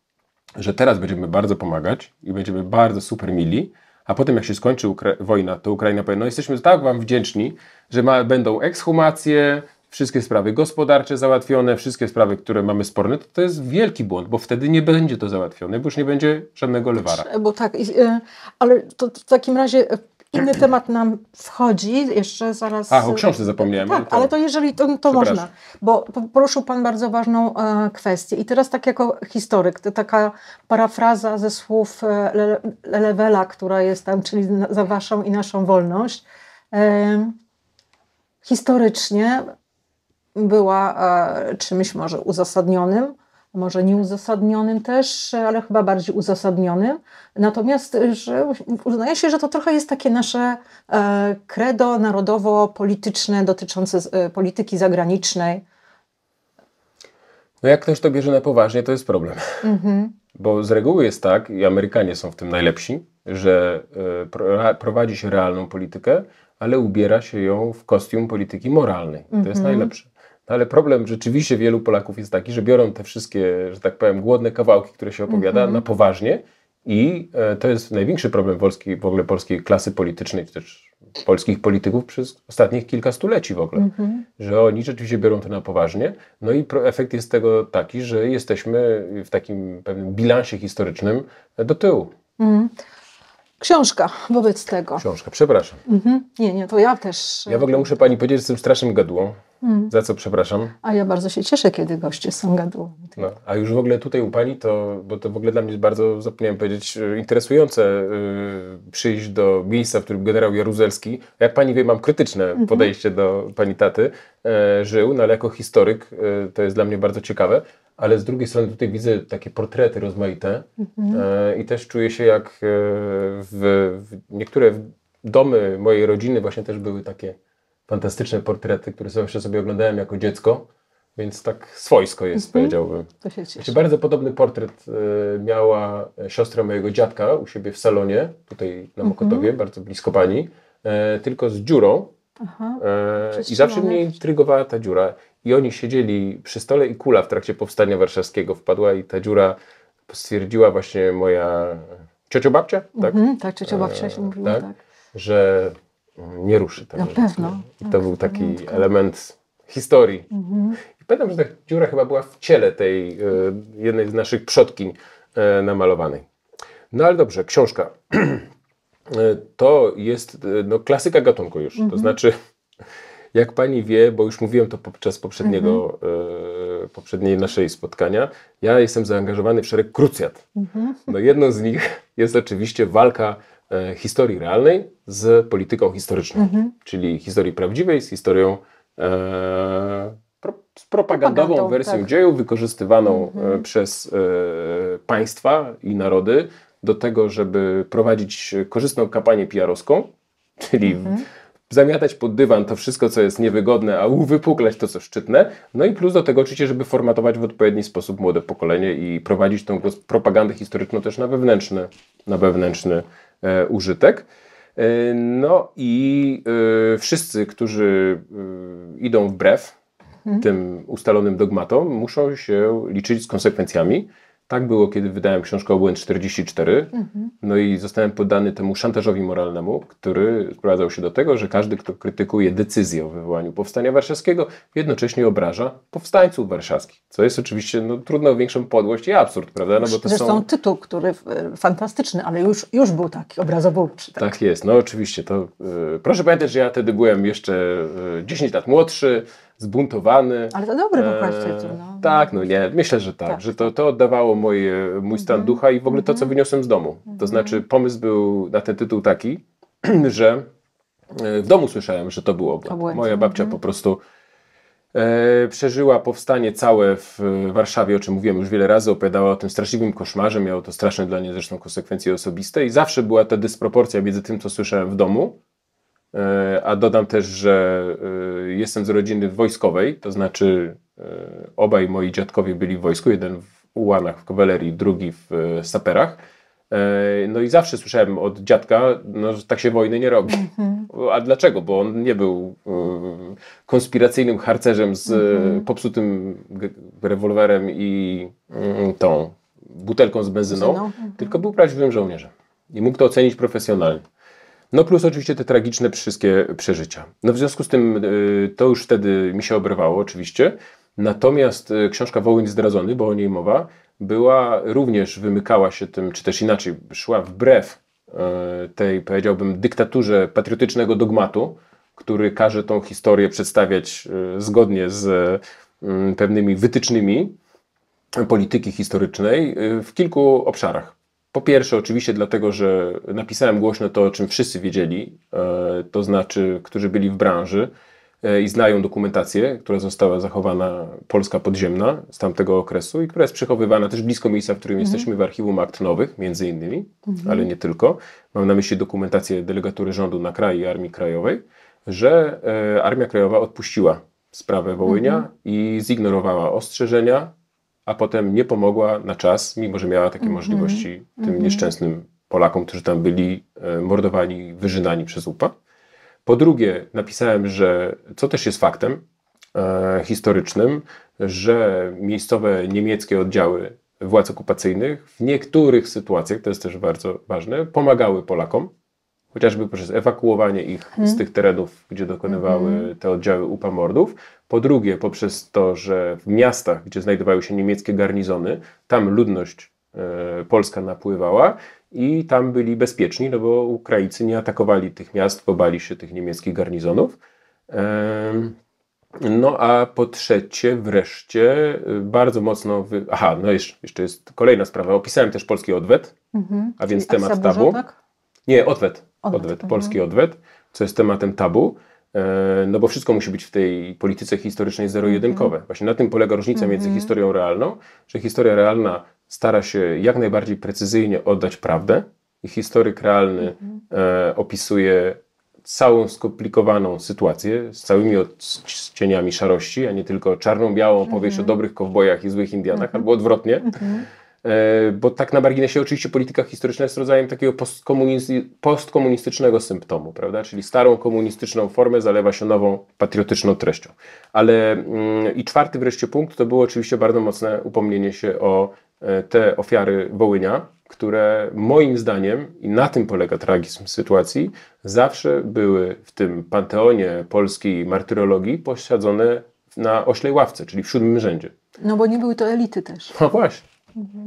że teraz będziemy bardzo pomagać i będziemy bardzo super mili, a potem jak się skończy Ukra wojna, to Ukraina powie, no jesteśmy tak wam wdzięczni, że ma, będą ekshumacje, wszystkie sprawy gospodarcze załatwione, wszystkie sprawy, które mamy sporne, to, to jest wielki błąd, bo wtedy nie będzie to załatwione, bo już nie będzie żadnego lewara. Bo tak, e, ale to w takim razie e, inny tak. temat nam wchodzi, jeszcze zaraz... A, o książce zapomniałem. Tak, to... ale to jeżeli, to, to można, bo poruszył Pan bardzo ważną e, kwestię i teraz tak jako historyk, to taka parafraza ze słów e, le, Lewela, która jest tam, czyli za Waszą i naszą wolność, e, historycznie była e, czymś może uzasadnionym, może nieuzasadnionym też, ale chyba bardziej uzasadnionym. Natomiast że uznaje się, że to trochę jest takie nasze kredo e, narodowo-polityczne dotyczące e, polityki zagranicznej. No jak ktoś to bierze na poważnie, to jest problem. Mhm. [laughs] Bo z reguły jest tak, i Amerykanie są w tym najlepsi, że e, prowadzi się realną politykę, ale ubiera się ją w kostium polityki moralnej. To mhm. jest najlepsze. No ale problem rzeczywiście wielu Polaków jest taki, że biorą te wszystkie, że tak powiem, głodne kawałki, które się opowiada mm -hmm. na poważnie i e, to jest największy problem w ogóle polskiej klasy politycznej, czy też polskich polityków przez ostatnich kilka stuleci w ogóle, mm -hmm. że oni rzeczywiście biorą to na poważnie. No i efekt jest tego taki, że jesteśmy w takim pewnym bilansie historycznym do tyłu. Mm. Książka wobec tego. Książka, przepraszam. Mhm. Nie, nie, to ja też. Ja w ogóle muszę pani powiedzieć, że jestem strasznym gadłą. Mhm. Za co przepraszam. A ja bardzo się cieszę, kiedy goście są gadułami. No, a już w ogóle tutaj u pani to, bo to w ogóle dla mnie jest bardzo, zapomniałem powiedzieć, e, interesujące yy, przyjść do miejsca, w którym generał Jaruzelski, jak pani wie, mam krytyczne mhm. podejście do pani taty, e, żył, no ale jako historyk to jest dla mnie bardzo ciekawe ale z drugiej strony tutaj widzę takie portrety rozmaite mhm. e, i też czuję się jak e, w, w niektóre domy mojej rodziny właśnie też były takie fantastyczne portrety, które zawsze sobie oglądałem jako dziecko, więc tak swojsko jest, mhm. powiedziałbym. To się cieszę. Bardzo podobny portret e, miała siostra mojego dziadka u siebie w salonie, tutaj na mhm. Mokotowie, mhm. bardzo blisko pani, e, tylko z dziurą, Aha, e, I zawsze mnie intrygowała ta dziura i oni siedzieli przy stole i kula w trakcie powstania warszawskiego wpadła i ta dziura stwierdziła właśnie moja ciociobabcia, tak? Mm -hmm, tak, ciociobabcia się e, mówiła, tak, tak. Że nie ruszy. Tam, Na pewno. I to tak, był taki element historii. Mm -hmm. I pamiętam, że ta dziura chyba była w ciele tej e, jednej z naszych przodkiń e, namalowanej. No ale dobrze, książka. [clears throat] to jest no, klasyka gatunku już. Mm -hmm. To mhm. znaczy jak pani wie, bo już mówiłem to podczas poprzedniego, mhm. E, poprzedniej naszej spotkania, ja jestem zaangażowany w szereg krucjat. Mhm. No jedną z nich jest oczywiście walka e, historii realnej z polityką historyczną, mhm. czyli historii prawdziwej z historią e, pro, z propagandową Propagandą, wersją tak. dziejów wykorzystywaną e, mhm. przez państwa i narody do tego, żeby prowadzić korzystną kampanię PR-owską, czyli mhm zamiatać pod dywan to wszystko, co jest niewygodne, a uwypuklać to, co szczytne. No i plus do tego oczywiście, żeby formatować w odpowiedni sposób młode pokolenie i prowadzić tą propagandę historyczną też na wewnętrzny, na wewnętrzny e, użytek. E, no i e, wszyscy, którzy e, idą wbrew hmm. tym ustalonym dogmatom, muszą się liczyć z konsekwencjami. Tak było, kiedy wydałem książkę Obłęd 44, mhm. no i zostałem poddany temu szantażowi moralnemu, który sprowadzał się do tego, że każdy, kto krytykuje decyzję o wywołaniu Powstania Warszawskiego, jednocześnie obraża powstańców warszawskich, co jest oczywiście no, trudno o większą podłość i absurd, prawda? No, bo to Zresztą są... tytuł, który e, fantastyczny, ale już, już był taki obrazobórczy. Tak? tak jest, no oczywiście. To, yy, proszę pamiętać, że ja wtedy byłem jeszcze yy, e, 10 lat młodszy, zbuntowany. Ale to dobry był e, No. Tak, no nie, myślę, że tak, tak. że to, to oddawało mój mój stan mm -hmm. ducha i w ogóle to, co mhm. wyniosłem z domu. Mm -hmm. To mhm. znaczy pomysł był na ten tytuł taki, [clears throat] że e, w domu słyszałem, że to było, Moja babcia mm -hmm. po prostu e, przeżyła powstanie całe w Warszawie, o czym mówiłem już wiele razy, opowiadała o tym straszliwym koszmarze, miało to straszne dla niej zresztą konsekwencje osobiste i zawsze była ta dysproporcja między tym, co słyszałem w domu, E, a dodam też, że e, jestem z rodziny wojskowej, to znaczy e, obaj moi dziadkowie byli w wojsku, jeden w ułanach w kawalerii, drugi w saperach. No i zawsze słyszałem od dziadka, no, że tak się wojny nie robi. Mhm. A dlaczego? Bo on nie był konspiracyjnym harcerzem z mhm. popsutym rewolwerem i mm, tą butelką z benzyną, mhm. tylko był prawdziwym żołnierzem. I mógł to ocenić profesjonalnie. No plus oczywiście te tragiczne wszystkie przeżycia. No w związku z tym y, to już wtedy mi się obrywało oczywiście. Natomiast y, książka Wołyń zdradzony, bo o niej mowa, była również wymykała się tym, czy też inaczej, szła wbrew y, tej, powiedziałbym, dyktaturze patriotycznego dogmatu, który każe tą historię przedstawiać zgodnie z pewnymi wytycznymi polityki historycznej w kilku obszarach. Po pierwsze, oczywiście, dlatego, że napisałem głośno to, o czym wszyscy wiedzieli, e, to znaczy, którzy byli w branży e, i znają dokumentację, która została zachowana, polska podziemna z tamtego okresu i która jest przechowywana też blisko miejsca, w którym mhm. jesteśmy, w archiwum akt nowych, między innymi, mhm. ale nie tylko. Mam na myśli dokumentację delegatury rządu na kraj i Armii Krajowej, że e, Armia Krajowa odpuściła sprawę Wołynia mhm. i zignorowała ostrzeżenia a potem nie pomogła na czas, mimo że miała takie mm -hmm. możliwości tym mm -hmm. nieszczęsnym Polakom, którzy tam byli e, mordowani, wyżynani przez UPA. Po drugie, napisałem, że co też jest faktem e, historycznym, że miejscowe niemieckie oddziały władz okupacyjnych w niektórych sytuacjach, to jest też bardzo ważne, pomagały Polakom chociażby przez ewakuowanie ich hmm. z tych terenów, gdzie dokonywały hmm. te oddziały upamordów. Po drugie, poprzez to, że w miastach, gdzie znajdowały się niemieckie garnizony, tam ludność e, polska napływała i tam byli bezpieczni, no bo Ukraińcy nie atakowali tych miast, bo bali się tych niemieckich garnizonów. no a po trzecie, wreszcie, e, bardzo mocno. Wy... Aha, no jeszcze, jeszcze jest kolejna sprawa. Opisałem też polski odwet, mhm. a więc Czyli temat tabu. Tak? Nie, odwet. Odwet, odwet tak, polski no. odwet, co jest tematem tabu, e, no bo wszystko musi być w tej polityce historycznej zero-jedynkowe. Mm. Właśnie na tym polega różnica między mhm. historią realną, że historia realna stara się jak najbardziej precyzyjnie oddać prawdę i historyk realny mhm. e, opisuje całą skomplikowaną sytuację z całymi odcieniami szarości, a nie tylko czarną-białą opowieść o mhm. dobrych kowbojach i złych Indianach, albo odwrotnie. E, bo tak na marginesie oczywiście polityka historyczna jest rodzajem takiego postkomunistycznego symptomu, prawda? Czyli starą komunistyczną formę zalewa się nową patriotyczną treścią. Ale mm, i czwarty wreszcie punkt to było oczywiście bardzo mocne upomnienie się o e, te ofiary Wołynia, które moim zdaniem, i na tym polega tragizm sytuacji, zawsze były w tym panteonie polskiej martyrologii posiadzone na oślej ławce, czyli w siódmym rzędzie. No bo nie były to elity też. No właśnie.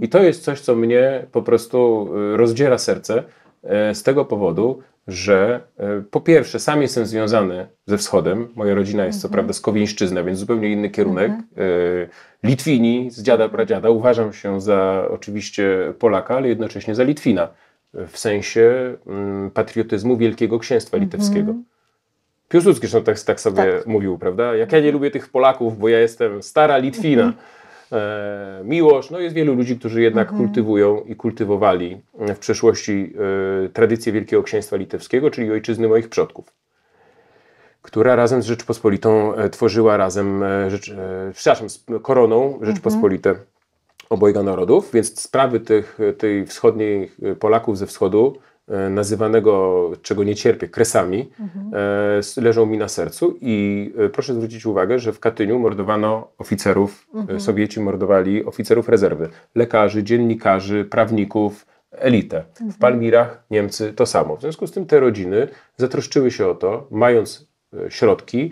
I to jest coś, co mnie po prostu y, rozdziera serce y, z tego powodu, że y, po pierwsze, sam jestem związany ze wschodem. Moja rodzina jest mhm. co prawda z więc zupełnie inny kierunek. Mhm. Litwini z dziada pradziada. Uważam się za oczywiście Polaka, ale jednocześnie za Litwina w sensie mm, patriotyzmu Wielkiego Księstwa mhm. Litewskiego. Mhm. Piłsudski zresztą tak, tak sobie tak. mówił, prawda? Jak ja nie mhm. lubię tych Polaków, bo ja jestem stara Litwina. Mhm. E, miłość, No jest wielu ludzi, którzy jednak mhm. kultywują i kultywowali w przeszłości e, tradycję Wielkiego Księstwa Litewskiego, czyli ojczyzny moich przodków która razem z Rzeczpospolitą e, tworzyła razem, rzecz, przepraszam, z koroną Rzeczpospolite mhm. obojga narodów, więc sprawy tych, tych wschodnich Polaków ze wschodu E, nazywanego, czego nie cierpię, kresami, mhm. E, leżą mi na sercu. I e, proszę zwrócić uwagę, że w Katyniu mordowano oficerów, mhm. Sowieci mordowali oficerów rezerwy, lekarzy, dziennikarzy, prawników, elitę. W mhm. Palmirach Niemcy to samo. W związku z tym te rodziny zatroszczyły się o to, mając środki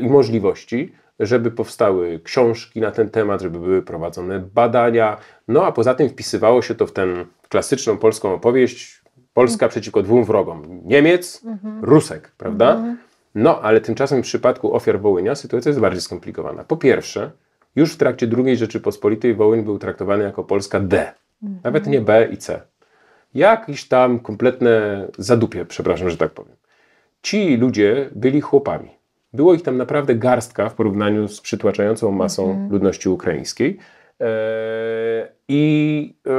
i możliwości, żeby powstały książki na ten temat, żeby były prowadzone badania. No a poza tym wpisywało się to w tę klasyczną polską opowieść Polska przeciwko dwóm wrogom. Niemiec, mhm. Rusek, prawda? Mhm. No, ale tymczasem w przypadku ofiar Wołynia sytuacja jest bardziej skomplikowana. Po pierwsze, już w trakcie II Rzeczypospolitej Wołyń był traktowany jako Polska D, nawet nie B i C. Jakiś tam kompletne zadupie, przepraszam, że tak powiem. Ci ludzie byli chłopami. Było ich tam naprawdę garstka w porównaniu z przytłaczającą masą mhm. ludności ukraińskiej. Eee, I eee,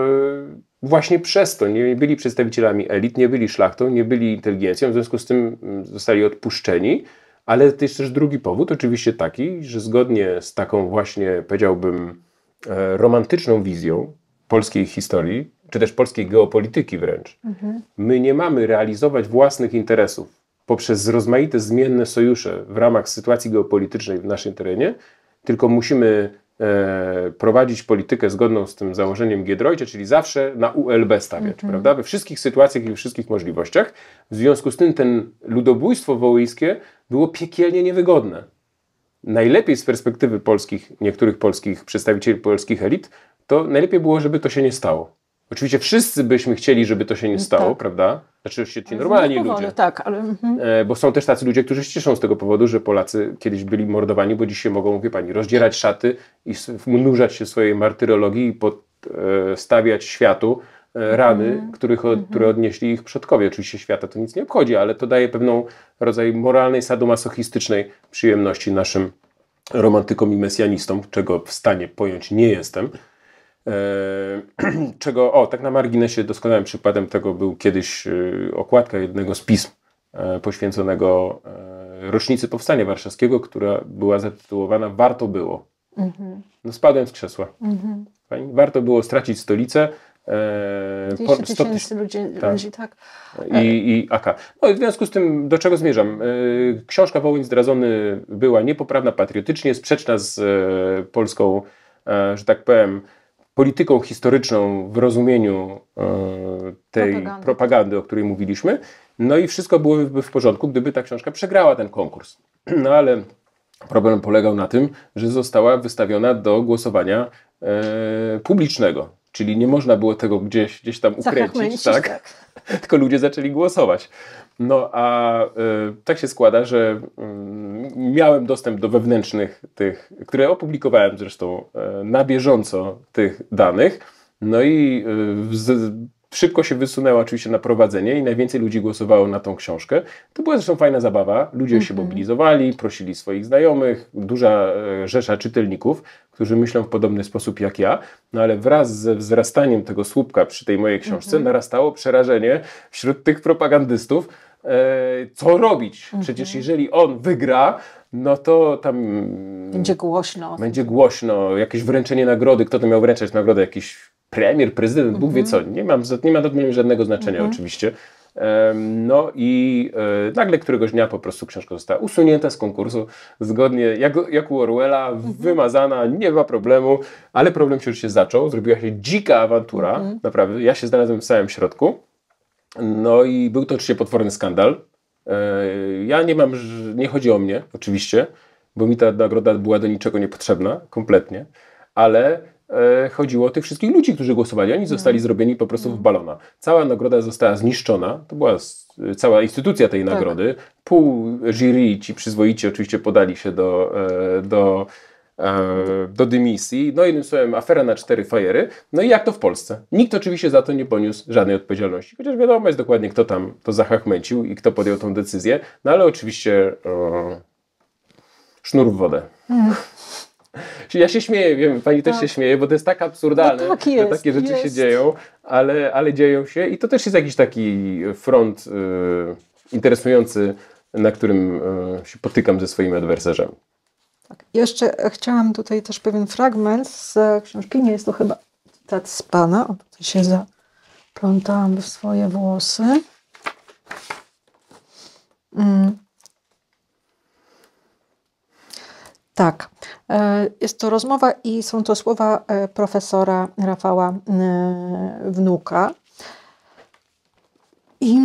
właśnie przez to. Nie byli przedstawicielami elit, nie byli szlachtą, nie byli inteligencją, w związku z tym mm, zostali odpuszczeni. Ale to jest też drugi powód, oczywiście taki, że zgodnie z taką właśnie, powiedziałbym, e, romantyczną wizją polskiej historii, czy też polskiej geopolityki wręcz, mhm. my nie mamy realizować własnych interesów poprzez rozmaite zmienne sojusze w ramach sytuacji geopolitycznej w naszym terenie, tylko musimy E, prowadzić politykę zgodną z tym założeniem Giedroycia, czyli zawsze na ULB stawiać, mhm. prawda? We wszystkich sytuacjach i we wszystkich możliwościach. W związku z tym ten ludobójstwo wołyjskie było piekielnie niewygodne. Najlepiej z perspektywy polskich, niektórych polskich przedstawicieli polskich elit, to najlepiej było, żeby to się nie stało. Oczywiście wszyscy byśmy chcieli, żeby to się nie tak. stało, tak. prawda? Znaczy oczywiście normalni ludzie. Tak, ale... Mhm. E, bo są też tacy ludzie, którzy się cieszą z tego powodu, że Polacy kiedyś byli mordowani, bo dzisiaj mogą, wie pani, rozdzierać szaty i nurzać się swojej martyrologii i podstawiać e, światu e, rany, mhm. których, mhm. które odnieśli ich przodkowie. Oczywiście świata to nic nie obchodzi, ale to daje pewną rodzaj moralnej, sadomasochistycznej przyjemności naszym romantykom i mesjanistom, czego w stanie pojąć nie jestem. E, [clears throat] czego, o, tak na marginesie doskonałym przykładem tego był kiedyś e, okładka jednego z pism e, poświęconego rocznicy Powstania Warszawskiego, która była zatytułowana Warto było. Mhm. No spadłem z krzesła. Mhm. Warto było stracić stolicę, E, 100 tysięcy ludzi, tak. ludzi, tak. I, I AK. No i w związku z tym, do czego zmierzam? E, książka Wołyń zdradzony była niepoprawna patriotycznie, sprzeczna z e, polską, że tak powiem, polityką historyczną w rozumieniu e, tej propagandy. propagandy, o której mówiliśmy. No i wszystko byłoby w porządku, gdyby ta książka przegrała ten konkurs. [clears throat] No ale problem polegał na tym, że została wystawiona do głosowania e, publicznego. Czyli nie można było tego gdzieś, gdzieś tam ukręcić, tak? tak? [laughs] Tylko ludzie zaczęli głosować. No a y, tak się składa, że y, miałem dostęp do wewnętrznych tych, które opublikowałem zresztą y, na bieżąco tych danych. No i y, z, szybko się wysunęło oczywiście na prowadzenie i najwięcej ludzi głosowało na tą książkę. To była zresztą fajna zabawa. Ludzie mm -hmm. się mhm. mobilizowali, prosili swoich znajomych, duża y, rzesza czytelników, którzy myślą w podobny sposób jak ja, no ale wraz ze wzrastaniem tego słupka przy tej mojej książce mm -hmm. narastało przerażenie wśród tych propagandystów, E, co robić. Mhm. Przecież jeżeli on wygra, no to tam... Będzie głośno. Będzie głośno, jakieś wręczenie nagrody, kto to miał wręczać nagrodę, jakiś premier, prezydent, Bóg wie mhm. co, nie, mam, nie ma to żadnego znaczenia mhm. oczywiście. No i e, nagle któregoś dnia po prostu książka została usunięta z konkursu, zgodnie jak, jak u Orwella, wymazana, nie ma problemu, ale problem się już się zaczął, zrobiła się dzika awantura, naprawdę, ja się znalazłem w samym środku. No i był to oczywiście potworny skandal. E, ja nie mam, nie chodzi o mnie oczywiście, bo mi ta nagroda była do niczego niepotrzebna, kompletnie, ale e, chodziło o tych wszystkich ludzi, którzy głosowali. Oni no. zostali zrobieni po prostu w no. balona. Cała nagroda została zniszczona, to była cała instytucja tej tak. nagrody. Pół jury ci przyzwoici oczywiście podali się do, e, do E, do dymisji. No jednym słowem, afera na cztery fajery. No i jak to w Polsce? Nikt oczywiście za to nie poniósł żadnej odpowiedzialności. Chociaż wiadomo jest dokładnie, kto tam to zahachmęcił i kto podjął tą decyzję. No ale oczywiście sznur w wodę. Mm. Ja się śmieję, wiem, pani tak. też no. się śmieje, bo to jest tak absurdalne, no tak jest, że takie rzeczy jest. się dzieją, ale, ale dzieją się i to też jest jakiś taki front y, interesujący, na którym y, się potykam ze swoimi adwersarzami. Tak. Jeszcze chciałam tutaj też pewien fragment z książki, nie jest to chyba cytat z Pana, o tutaj się zaplątałam w swoje włosy. Mm. Tak, e, jest to rozmowa i są to słowa e, profesora Rafała e, Wnuka. I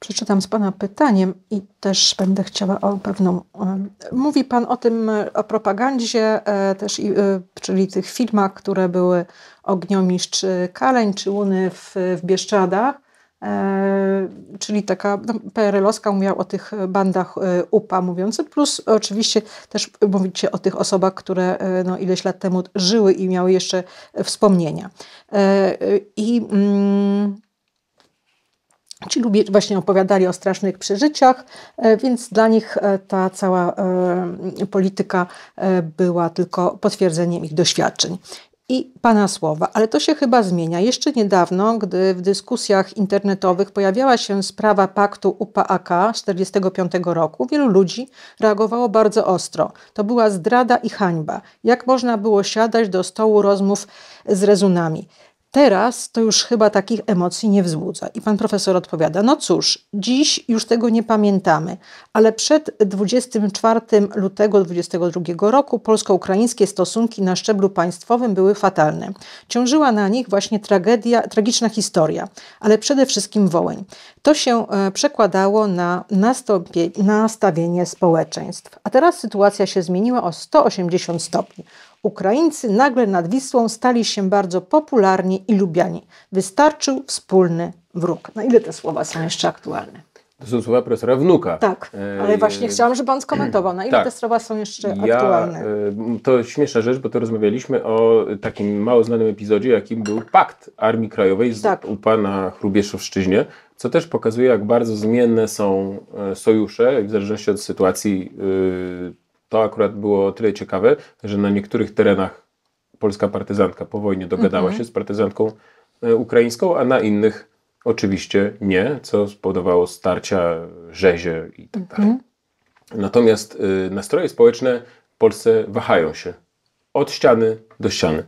przeczytam z Pana pytaniem i też będę chciała o pewną. E, mówi Pan o tym, e, o propagandzie, e, też, czyli tych filmach, które były Ogniomistrz Kaleń czy Łuny w, w Bieszczadach. Czyli taka no, PRL-owska mówiła o tych bandach UPA mówiąc. plus oczywiście też mówicie o tych osobach, które no, ileś lat temu żyły i miały jeszcze wspomnienia. I mm, Ci lubi właśnie opowiadali o strasznych przeżyciach, e, więc dla nich e, ta cała e, polityka była tylko potwierdzeniem ich doświadczeń i Pana słowa, ale to się chyba zmienia. Jeszcze niedawno, gdy w dyskusjach internetowych pojawiała się sprawa paktu UPA-AK z 1945 roku, wielu ludzi reagowało bardzo ostro. To była zdrada i hańba. Jak można było siadać do stołu rozmów z rezunami? Teraz to już chyba takich emocji nie wzbudza. I pan profesor odpowiada: No cóż, dziś już tego nie pamiętamy, ale przed 24 lutego 2022 roku polsko-ukraińskie stosunki na szczeblu państwowym były fatalne. Ciążyła na nich właśnie tragedia, tragiczna historia, ale przede wszystkim wołeń. To się e, przekładało na nastawienie społeczeństw. A teraz sytuacja się zmieniła o 180 stopni. Ukraińcy nagle nad Wisłą stali się bardzo popularni i lubiani. Wystarczył wspólny wróg. Na no ile te słowa są jeszcze aktualne? To są słowa profesora Wnuka. Tak, e, ale właśnie chciałam, żeby pan skomentował, na no ile tak. te słowa są jeszcze ja, aktualne. E, to śmieszna rzecz, bo to rozmawialiśmy o takim mało znanym epizodzie, jakim był pakt Armii Krajowej z, tak. u pana Hrubieszowszczyźnie, co też pokazuje, jak bardzo zmienne są e, sojusze w zależności od sytuacji y, to akurat było o tyle ciekawe, że na niektórych terenach polska partyzantka po wojnie dogadała mhm. się z partyzantką e, ukraińską, a na innych oczywiście nie, co spowodowało starcia, rzezie i tak dalej. Mhm. Natomiast y, nastroje społeczne w Polsce wahają się od ściany do ściany.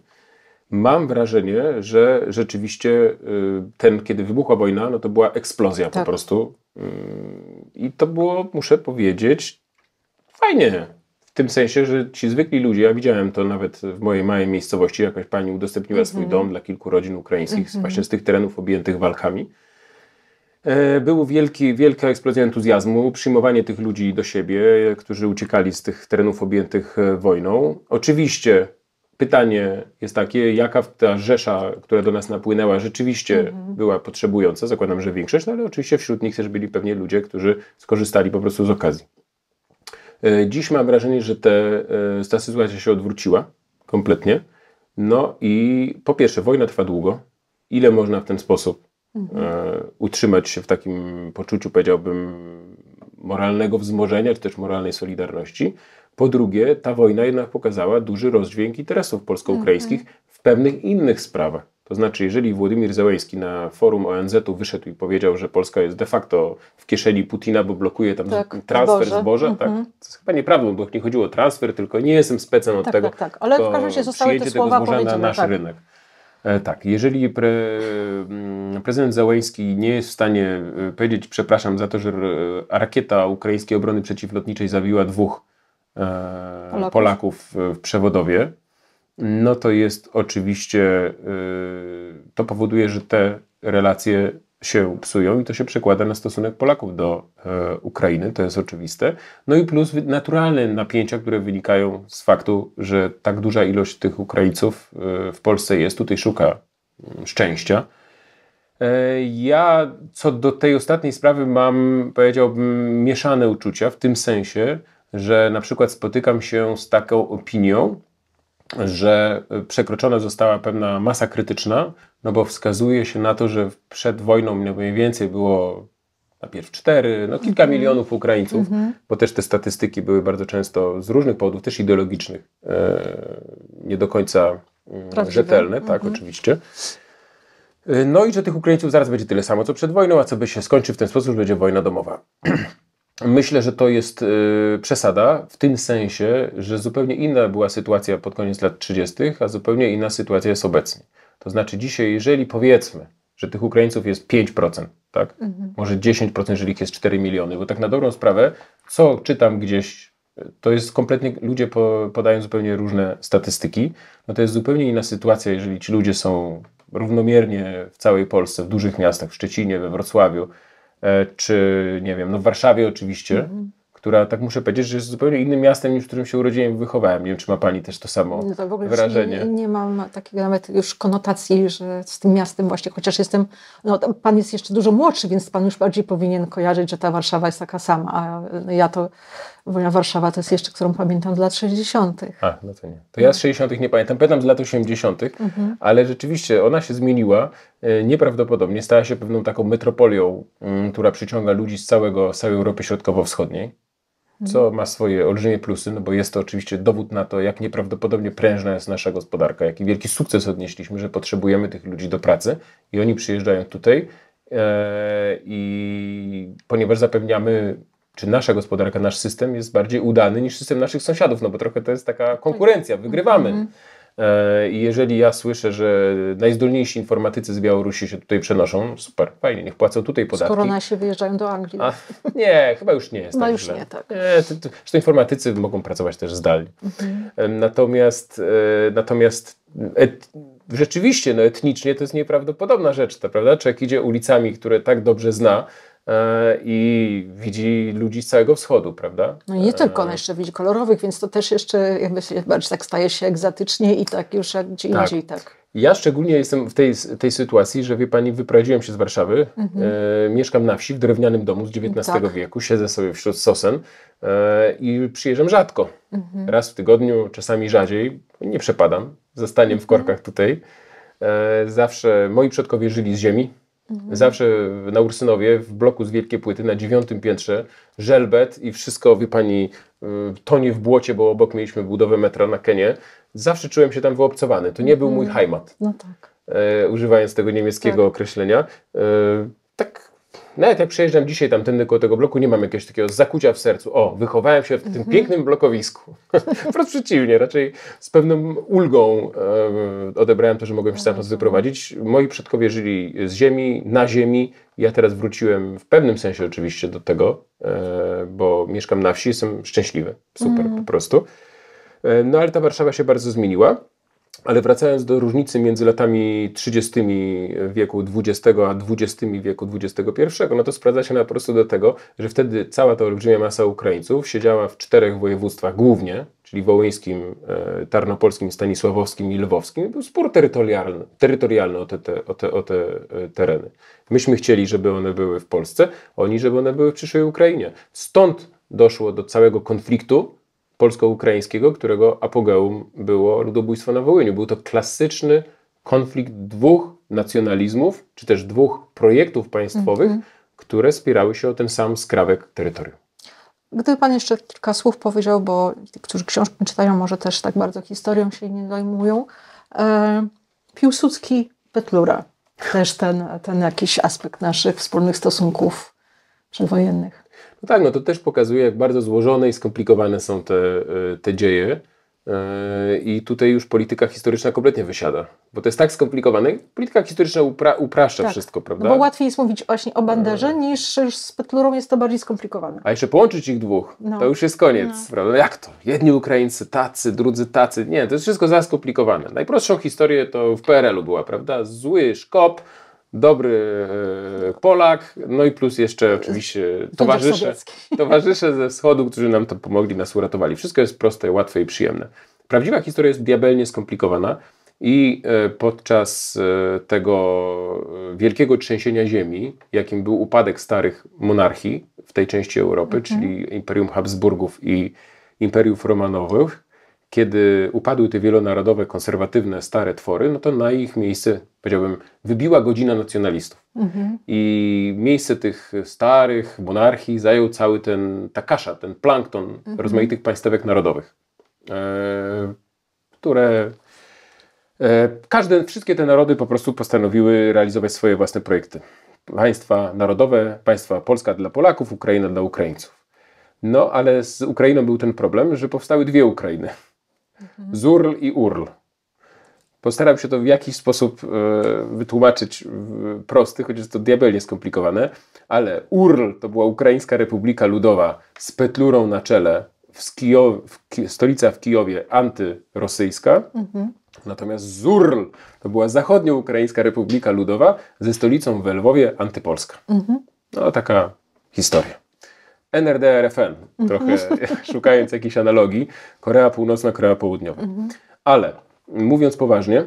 Mam wrażenie, że rzeczywiście y, ten, kiedy wybuchła wojna, no to była eksplozja tak. po prostu. Y, I to było, muszę powiedzieć, fajnie. W tym sensie, że ci zwykli ludzie, ja widziałem to nawet w mojej małej miejscowości, jakaś pani udostępniła mm -hmm. swój mhm. dom dla kilku rodzin ukraińskich, mm -hmm. właśnie z tych terenów objętych walkami. E, był wielki, wielka eksplozja entuzjazmu, przyjmowanie tych ludzi do siebie, którzy uciekali z tych terenów objętych e, wojną. Oczywiście pytanie jest takie, jaka ta rzesza, która do nas napłynęła, rzeczywiście mm -hmm. była potrzebująca, zakładam, że większość, no ale oczywiście wśród nich też byli pewnie ludzie, którzy skorzystali po prostu z okazji. E, dziś mam wrażenie, że te, e, ta sytuacja się odwróciła kompletnie. No i po pierwsze, wojna trwa długo. Ile można w ten sposób mhm. e, utrzymać się w takim poczuciu, powiedziałbym, moralnego wzmożenia, czy też moralnej solidarności? Po drugie, ta wojna jednak pokazała duży rozdźwięk interesów polsko-ukraińskich mhm. w pewnych innych sprawach. To znaczy, jeżeli Władimir Zełęński na forum ONZ-u wyszedł i powiedział, że Polska jest de facto w kieszeni Putina, bo blokuje tam tak, transfer zboże. zboża, mhm. tak, to jest chyba nieprawdą, bo nie chodziło o transfer, tylko nie jestem specem od tak, tego. Tak, tak, ale w każdym razie zostały te słowa powiedziane. na nasz tak. rynek. E, tak, jeżeli pre, mm, prezydent Załęski nie jest w stanie e, powiedzieć przepraszam za to, że e, rakieta ukraińskiej obrony przeciwlotniczej zabiła dwóch Polaków. Polaków w Przewodowie, no to jest oczywiście, y, to powoduje, że te relacje się psują i to się przekłada na stosunek Polaków do e, Ukrainy, to jest oczywiste. No i plus naturalne napięcia, które wynikają z faktu, że tak duża ilość tych Ukraińców e, w Polsce jest, tutaj szuka mm, szczęścia. E, ja co do tej ostatniej sprawy mam, powiedziałbym, mieszane uczucia, w tym sensie, że na przykład spotykam się z taką opinią, że e, przekroczona została pewna masa krytyczna, no bo wskazuje się na to, że przed wojną mniej więcej było najpierw cztery, no kilka mhm. milionów Ukraińców, mhm. bo też te statystyki były bardzo często z różnych powodów, też ideologicznych, e, nie do końca mm, Prawdziwe. rzetelne, tak, mhm. oczywiście. E, no i że tych Ukraińców zaraz będzie tyle samo, co przed wojną, a co by się skończy w ten sposób, że będzie wojna domowa. [clears throat] Tak. Myślę, że to jest y, przesada w tym sensie, że zupełnie inna była sytuacja pod koniec lat 30., a zupełnie inna sytuacja jest obecnie. To znaczy, dzisiaj, jeżeli powiedzmy, że tych Ukraińców jest 5%, tak? Mhm. Może 10%, jeżeli ich jest 4 miliony, bo tak na dobrą sprawę, co czytam gdzieś, to jest kompletnie, ludzie po, podają zupełnie różne statystyki. No to jest zupełnie inna sytuacja, jeżeli ci ludzie są równomiernie w całej Polsce, w dużych miastach, w Szczecinie, we Wrocławiu, E, czy nie wiem, no w Warszawie oczywiście, mhm. która tak muszę powiedzieć, że jest zupełnie innym miastem niż w którym się urodziłem i wychowałem. Nie wiem, czy ma Pani też to samo no to w ogóle wrażenie. Nie, nie mam takiego nawet już konotacji, że z tym miastem właśnie, chociaż jestem, no Pan jest jeszcze dużo młodszy, więc Pan już bardziej powinien kojarzyć, że ta Warszawa jest taka sama, a ja to Warszawa to jest jeszcze, którą pamiętam z lat 60. A, no to nie. To ja z 60. nie pamiętam, pamiętam z lat 80., mhm. ale rzeczywiście ona się zmieniła e, nieprawdopodobnie. Stała się pewną taką metropolią, mm, która przyciąga ludzi z całego, całej Europy Środkowo-Wschodniej mhm. co ma swoje olbrzymie plusy, no bo jest to oczywiście dowód na to, jak nieprawdopodobnie prężna jest nasza gospodarka, jaki wielki sukces odnieśliśmy, że potrzebujemy tych ludzi do pracy i oni przyjeżdżają tutaj e, i ponieważ zapewniamy czy nasza gospodarka, nasz system jest bardziej udany niż system naszych sąsiadów, no bo trochę to jest taka konkurencja, tak. wygrywamy. Mhm. E, I jeżeli ja słyszę, że najzdolniejsi informatycy z Białorusi się tutaj przenoszą, super, fajnie, niech płacą tutaj podatki. Skoro nasi wyjeżdżają do Anglii. A, nie, chyba już nie jest no tak już źle. nie, tak. Nie, to, to, informatycy mogą pracować też zdalnie. Mhm. E, natomiast, e, natomiast et, rzeczywiście, no etnicznie to jest nieprawdopodobna rzecz, ta, prawda? Człowiek idzie ulicami, które tak dobrze zna, E, i widzi ludzi z całego wschodu, prawda? No i nie e, tylko, ona no jeszcze widzi kolorowych, więc to też jeszcze jakby się, tak staje się egzotycznie i tak już jak gdzie tak. indziej, tak. Ja szczególnie jestem w tej, tej sytuacji, że wie pani, wyprowadziłem się z Warszawy, mhm. e, mieszkam na wsi w drewnianym domu z XIX tak. wieku, siedzę sobie wśród sosen e, i przyjeżdżam rzadko. Mhm. Raz w tygodniu, czasami rzadziej, nie przepadam, zastaniem w korkach tutaj. E, zawsze moi przodkowie żyli z ziemi, Mhm. Zawsze na Ursynowie, w bloku z Wielkiej Płyty, na dziewiątym piętrze, żelbet i wszystko, wie pani, y, tonie w błocie, bo obok mieliśmy budowę metra na Kenie. Zawsze czułem się tam wyobcowany. To nie był mój mhm. heimat. No tak. E, używając tego niemieckiego tak. określenia. E, tak nawet jak przejeżdżam dzisiaj tamtędy koło tego bloku, nie mam jakiegoś takiego zakucia w sercu. O, wychowałem się w tym mhm. pięknym blokowisku. [laughs] Wprost przeciwnie, raczej z pewną ulgą e, odebrałem to, że mogłem się stamtąd mhm. wyprowadzić. Moi przodkowie żyli z ziemi, na ziemi. Ja teraz wróciłem w pewnym sensie oczywiście do tego, e, bo mieszkam na wsi, jestem szczęśliwy. Super mm. po prostu. E, no ale ta Warszawa się bardzo zmieniła. Ale wracając do różnicy między latami 30 wieku XX a 20 wieku XXI, no to sprawdza się na prostu do tego, że wtedy cała ta olbrzymia masa Ukraińców siedziała w czterech województwach głównie, czyli wołyńskim, e, tarnopolskim, stanisławowskim i lwowskim. Był spór terytorialny, terytorialny o, te, te, o, te, o te e, tereny. Myśmy chcieli, żeby one były w Polsce, oni, żeby one były w przyszłej Ukrainie. Stąd doszło do całego konfliktu polsko-ukraińskiego, którego apogeum było ludobójstwo na Wołyniu. Był to klasyczny konflikt dwóch nacjonalizmów, czy też dwóch projektów państwowych, mm -hmm. które spierały się o ten sam skrawek terytorium. Gdyby Pan jeszcze kilka słów powiedział, bo ci, którzy książki czytają, może też tak bardzo historią się nie zajmują. E, Piłsudski, Petlura. Też ten, ten jakiś aspekt naszych wspólnych stosunków przedwojennych. No tak, no to też pokazuje, jak bardzo złożone i skomplikowane są te, e, te dzieje. E, I tutaj już polityka historyczna kompletnie wysiada, bo to jest tak skomplikowane. Polityka historyczna upra upraszcza tak, wszystko, no prawda? No bo łatwiej jest mówić właśnie o e. banderze, niż z Petlurą jest to bardziej skomplikowane. A jeszcze połączyć ich dwóch, no. to już jest koniec, no. prawda? Jak to? Jedni Ukraińcy tacy, drudzy tacy. Nie, to jest wszystko za skomplikowane. Najprostszą historię to w PRL-u była, prawda? Zły szkop, dobry e, Polak, no i plus jeszcze oczywiście towarzysze, [laughs] towarzysze ze wschodu, którzy nam to pomogli, nas uratowali. Wszystko jest proste, łatwe i przyjemne. Prawdziwa historia jest diabelnie skomplikowana i e, podczas e, tego wielkiego trzęsienia ziemi, jakim był upadek starych monarchii w tej części Europy, mhm. czyli Imperium Habsburgów i Imperiów Romanowych, kiedy upadły te wielonarodowe, konserwatywne, stare twory, no to na ich miejsce, powiedziałbym, wybiła godzina nacjonalistów. Mhm. I miejsce tych starych monarchii zajął cały ten, ta kasza, ten plankton mhm. rozmaitych państwek narodowych, e, które e, każde, wszystkie te narody po prostu postanowiły realizować swoje własne projekty. Państwa narodowe, państwa Polska dla Polaków, Ukraina dla Ukraińców. No, ale z Ukrainą był ten problem, że powstały dwie Ukrainy. Mhm. Zurl i url. Postaram się to w jakiś sposób e, wytłumaczyć prosty, choć jest to diabelnie skomplikowane, ale URL to była Ukraińska Republika Ludowa z Petlurą na czele, w Kijow, w Ki stolica w Kijowie antyrosyjska. Mhm. Natomiast ZURL to była Zachodnioukraińska Republika Ludowa ze stolicą w Lwowie antypolska. Mhm. No taka historia. NRDRFM, mhm. trochę [laughs] szukając jakiejś analogii, Korea Północna, Korea Południowa. Mhm. Ale mówiąc poważnie,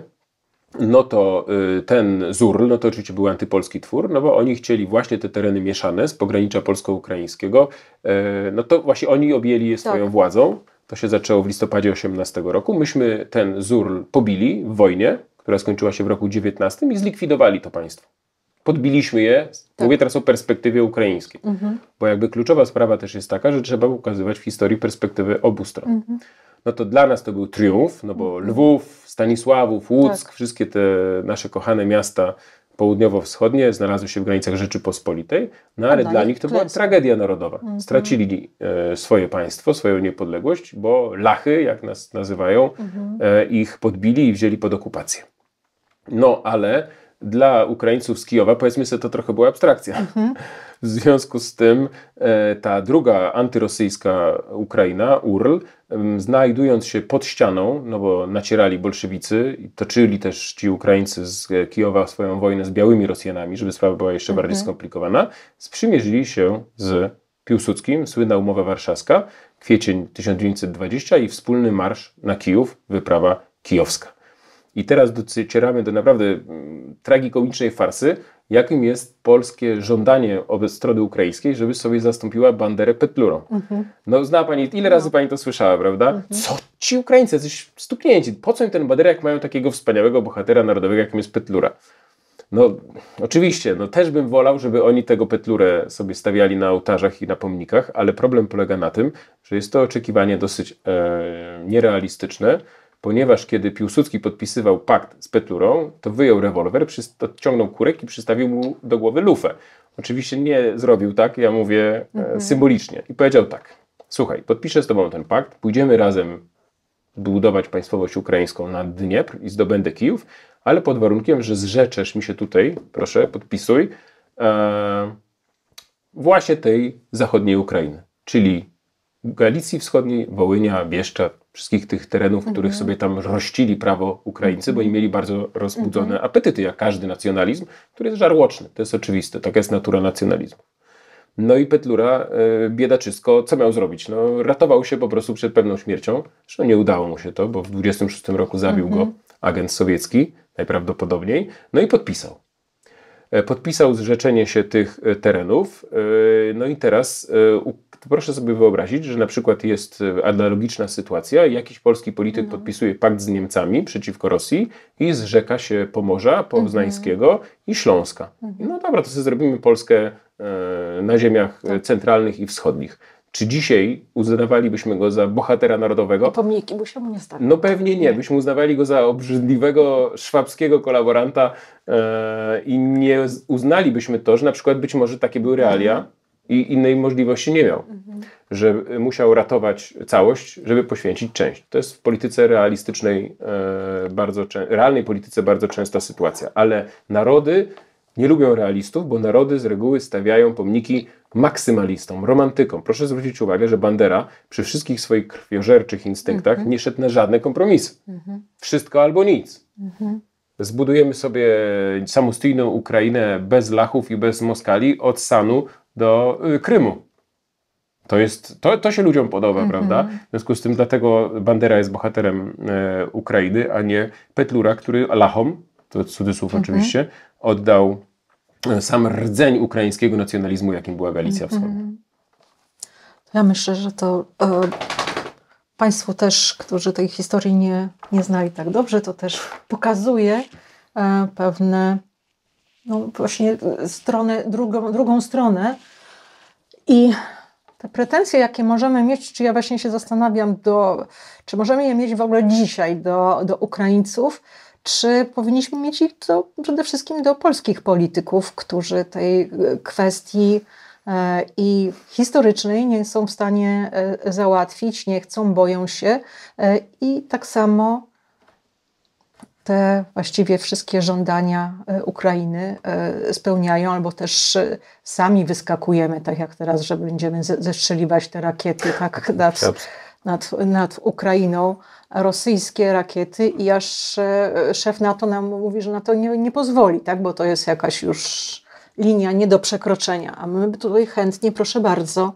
no to y, ten ZURL, no to oczywiście był antypolski twór, no bo oni chcieli właśnie te tereny mieszane z pogranicza polsko-ukraińskiego, y, no to właśnie oni objęli je swoją tak. władzą. To się zaczęło w listopadzie 18 roku. Myśmy ten ZURL pobili w wojnie, która skończyła się w roku 19 i zlikwidowali to państwo podbiliśmy je. Tak. Mówię teraz o perspektywie ukraińskiej, mhm. bo jakby kluczowa sprawa też jest taka, że trzeba ukazywać w historii perspektywę obu stron. Mhm. No to dla nas to był triumf, no bo mhm. Lwów, Stanisławów, Łódzk, tak. wszystkie te nasze kochane miasta południowo-wschodnie znalazły się w granicach Rzeczypospolitej, no ale dla, dla nich to klęska. była tragedia narodowa. Mhm. Stracili e, swoje państwo, swoją niepodległość, bo lachy, jak nas nazywają, mhm. e, ich podbili i wzięli pod okupację. No ale dla Ukraińców z Kijowa, powiedzmy sobie, to trochę była abstrakcja. Mhm. W związku z tym e, ta druga antyrosyjska Ukraina, URL, znajdując się pod ścianą, no bo nacierali bolszewicy i toczyli też ci Ukraińcy z e, Kijowa swoją wojnę z białymi Rosjanami, żeby sprawa była jeszcze mhm. bardziej skomplikowana, sprzymierzyli się z Piłsudskim, słynna umowa warszawska, kwiecień 1920 i wspólny marsz na Kijów, wyprawa kijowska. I teraz docieramy do naprawdę mm, tragikomicznej farsy, jakim jest polskie żądanie obec strony ukraińskiej, żeby sobie zastąpiła banderę petlurą. Mhm. No zna Pani, ile razy no. Pani to słyszała, prawda? Mhm. Co ci Ukraińcy, coś stuknięci, po co im ten bander, jak mają takiego wspaniałego bohatera narodowego, jakim jest petlura? No, oczywiście, no też bym wolał, żeby oni tego petlurę sobie stawiali na ołtarzach i na pomnikach, ale problem polega na tym, że jest to oczekiwanie dosyć e, nierealistyczne, ponieważ kiedy Piłsudski podpisywał pakt z Peturą, to wyjął rewolwer, odciągnął kurek i przystawił mu do głowy lufę. Oczywiście nie zrobił tak, ja mówię e, mhm. symbolicznie. I powiedział tak, słuchaj, podpiszę z tobą ten pakt, pójdziemy razem budować państwowość ukraińską na Dniepr i zdobędę Kijów, ale pod warunkiem, że zrzeczesz mi się tutaj, proszę, podpisuj, e, właśnie tej zachodniej Ukrainy, czyli Galicji Wschodniej, Wołynia, Bieszczad, wszystkich tych terenów, w których mhm. sobie tam rościli prawo Ukraińcy, bo oni mieli bardzo rozbudzone mhm. apetyty, jak każdy nacjonalizm, który jest żarłoczny. To jest oczywiste, taka jest natura nacjonalizmu. No i Petlura, e, biedaczysko, co miał zrobić? No, ratował się po prostu przed pewną śmiercią. Zresztą nie udało mu się to, bo w 26 roku zabił go mhm. agent sowiecki, najprawdopodobniej, no i podpisał. E, podpisał zrzeczenie się tych e, terenów. E, no i teraz proszę sobie wyobrazić, że na przykład jest analogiczna sytuacja, jakiś polski polityk mhm. podpisuje pakt z Niemcami przeciwko Rosji i zrzeka się Pomorza, Poznańskiego mhm. i Śląska. Mhm. No dobra, to sobie zrobimy Polskę na ziemiach tak. centralnych i wschodnich. Czy dzisiaj uznawalibyśmy go za bohatera narodowego? Pomniki mu nie stawiać. No pewnie nie. nie. Byśmy uznawali go za obrzydliwego szwabskiego kolaboranta e, i nie uznalibyśmy to, że na przykład być może takie były realia mhm. i innej możliwości nie miał. Mhm. Że musiał ratować całość, żeby poświęcić część. To jest w polityce realistycznej, yy, bardzo realnej polityce bardzo częsta sytuacja. Ale narody nie lubią realistów, bo narody z reguły stawiają pomniki maksymalistom, romantykom. Proszę zwrócić uwagę, że Bandera przy wszystkich swoich krwiożerczych instynktach mm -hmm. nie szedł na żadne kompromisy. Mm -hmm. Wszystko albo nic. Mm -hmm. Zbudujemy sobie samostyjną Ukrainę bez Lachów i bez Moskali od Sanu do y, Krymu. To, jest, to, to się ludziom podoba, mhm. prawda? W związku z tym dlatego Bandera jest bohaterem e, Ukrainy, a nie Petlura, który Lachom, to cudzysłów mhm. oczywiście, oddał e, sam rdzeń ukraińskiego nacjonalizmu, jakim była Galicja Wschodnia. Mhm. Ja myślę, że to e, Państwo też, którzy tej historii nie, nie znali tak dobrze, to też pokazuje e, pewne, no właśnie e, stronę, drugą, drugą stronę i te pretensje, jakie możemy mieć, czy ja właśnie się zastanawiam, do, czy możemy je mieć w ogóle dzisiaj do, do Ukraińców, czy powinniśmy mieć ich do, przede wszystkim do polskich polityków, którzy tej e, kwestii e, i historycznej nie są w stanie e, załatwić, nie chcą, boją się i tak samo te właściwie wszystkie żądania Ukrainy spełniają, albo też sami wyskakujemy, tak jak teraz, że będziemy zestrzeliwać te rakiety tak, nad, nad, nad Ukrainą rosyjskie rakiety i aż e, szef NATO nam mówi, że na to nie, nie pozwoli, tak? bo to jest jakaś już linia nie do przekroczenia. A my tutaj chętnie, proszę bardzo,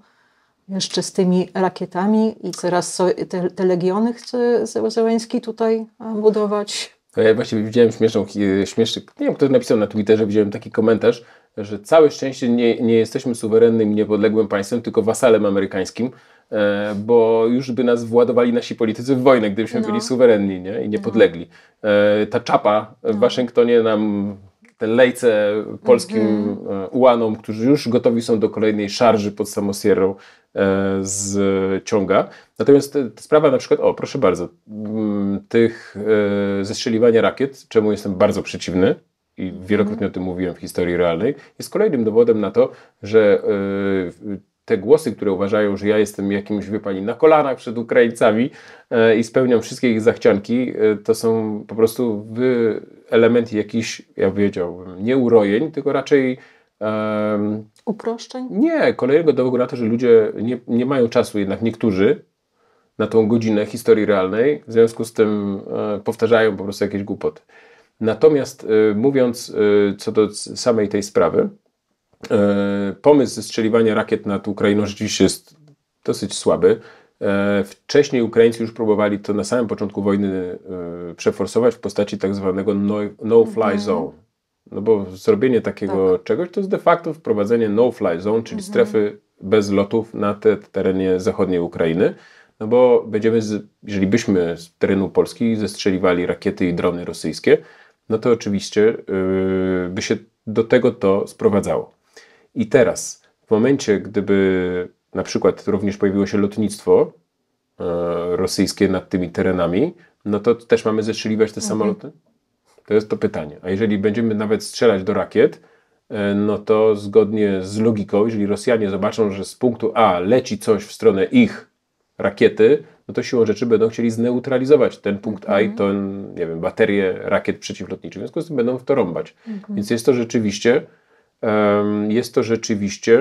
jeszcze z tymi rakietami i coraz co, te, te legiony chce Zełenski tutaj e, budować. Ja właśnie widziałem śmieszną, śmieszny, nie wiem kto napisał na Twitterze, widziałem taki komentarz, że całe szczęście nie, nie jesteśmy suwerennym, niepodległym państwem, tylko wasalem amerykańskim, E, bo już by nas władowali nasi politycy w wojnę, gdybyśmy no. byli suwerenni nie? i niepodlegli. No. E, ta czapa w no. Waszyngtonie nam te lejce polskim mm -hmm. ułanom, którzy już gotowi są do kolejnej szarży pod Samosierą z ciąga. Natomiast sprawa na przykład, o proszę bardzo, mm, tych zestrzeliwania rakiet, czemu jestem bardzo przeciwny, i wielokrotnie mhm. o tym mówiłem w historii realnej, jest kolejnym dowodem na to, że te głosy, które uważają, że ja jestem jakimś, wie pani, na kolanach przed Ukraińcami e, i spełniam wszystkie ich zachcianki, e, to są po prostu elementy jakichś, jakiś, ja powiedziałbym, nie urojeń, tylko raczej um, uproszczeń? Nie, kolejnego dowodu na to, że ludzie nie, nie mają czasu jednak niektórzy na tą godzinę historii realnej, w związku z tym e, powtarzają po prostu jakieś głupoty. Natomiast e, mówiąc e, co do samej tej sprawy, E, pomysł zestrzeliwania rakiet nad Ukrainą rzeczywiście jest dosyć słaby. E, wcześniej Ukraińcy już próbowali to na samym początku wojny e, przeforsować w postaci tak zwanego no, no-fly no zone. No bo zrobienie takiego tak. czegoś to jest de facto wprowadzenie no-fly zone, czyli mhm. strefy bez lotów na te terenie zachodniej Ukrainy. No bo będziemy, z, jeżeli byśmy z terenu Polski zestrzeliwali rakiety i drony rosyjskie, no to oczywiście yy, by się do tego to sprowadzało. I teraz, w momencie, gdyby na przykład również pojawiło się lotnictwo e, rosyjskie nad tymi terenami, no to też mamy zestrzeliwać te mhm. samoloty? To jest to pytanie. A jeżeli będziemy nawet strzelać do rakiet, e, no to zgodnie z logiką, jeżeli Rosjanie zobaczą, że z punktu A leci coś w stronę ich rakiety, no to siłą rzeczy będą chcieli zneutralizować ten punkt mhm. A i mhm. tę, nie wiem, baterię rakiet przeciwlotniczych. W związku z tym będą w to rąbać. Mhm. Więc jest to rzeczywiście jest to rzeczywiście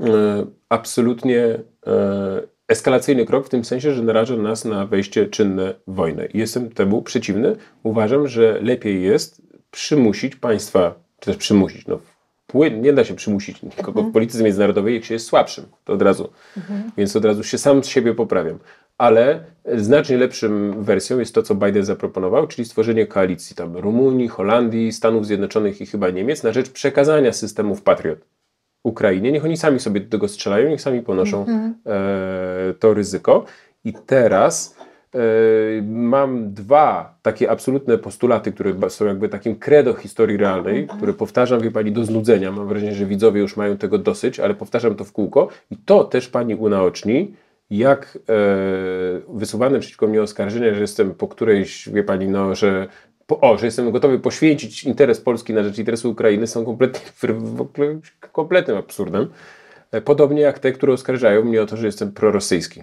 e, absolutnie e, eskalacyjny krok w tym sensie, że naraża nas na wejście czynne w wojnę. Jestem temu przeciwny. Uważam, że lepiej jest przymusić państwa, czy też przymusić, no nie da się przymusić nikogo w mhm. polityce międzynarodowej, jak się jest słabszym, to od razu. Mhm. Więc od razu się sam z siebie poprawiam ale e, znacznie lepszym wersją jest to, co Biden zaproponował, czyli stworzenie koalicji tam Rumunii, Holandii, Stanów Zjednoczonych i chyba Niemiec na rzecz przekazania systemów Patriot Ukrainie. Niech oni sami sobie do tego strzelają, niech sami ponoszą mhm. e, to ryzyko. I teraz e, mam dwa takie absolutne postulaty, które są jakby takim credo historii realnej, mhm. które powtarzam, wie Pani, do znudzenia. Mam wrażenie, że widzowie już mają tego dosyć, ale powtarzam to w kółko. I to też Pani unaoczni, jak e, wysuwane przeciwko mnie oskarżenia, że jestem po którejś, wie pani, no, że po, o, że jestem gotowy poświęcić interes Polski na rzecz interesu Ukrainy są kompletnie, [laughs] w ogóle kompletnym absurdem. E, podobnie jak te, które oskarżają mnie o to, że jestem prorosyjski.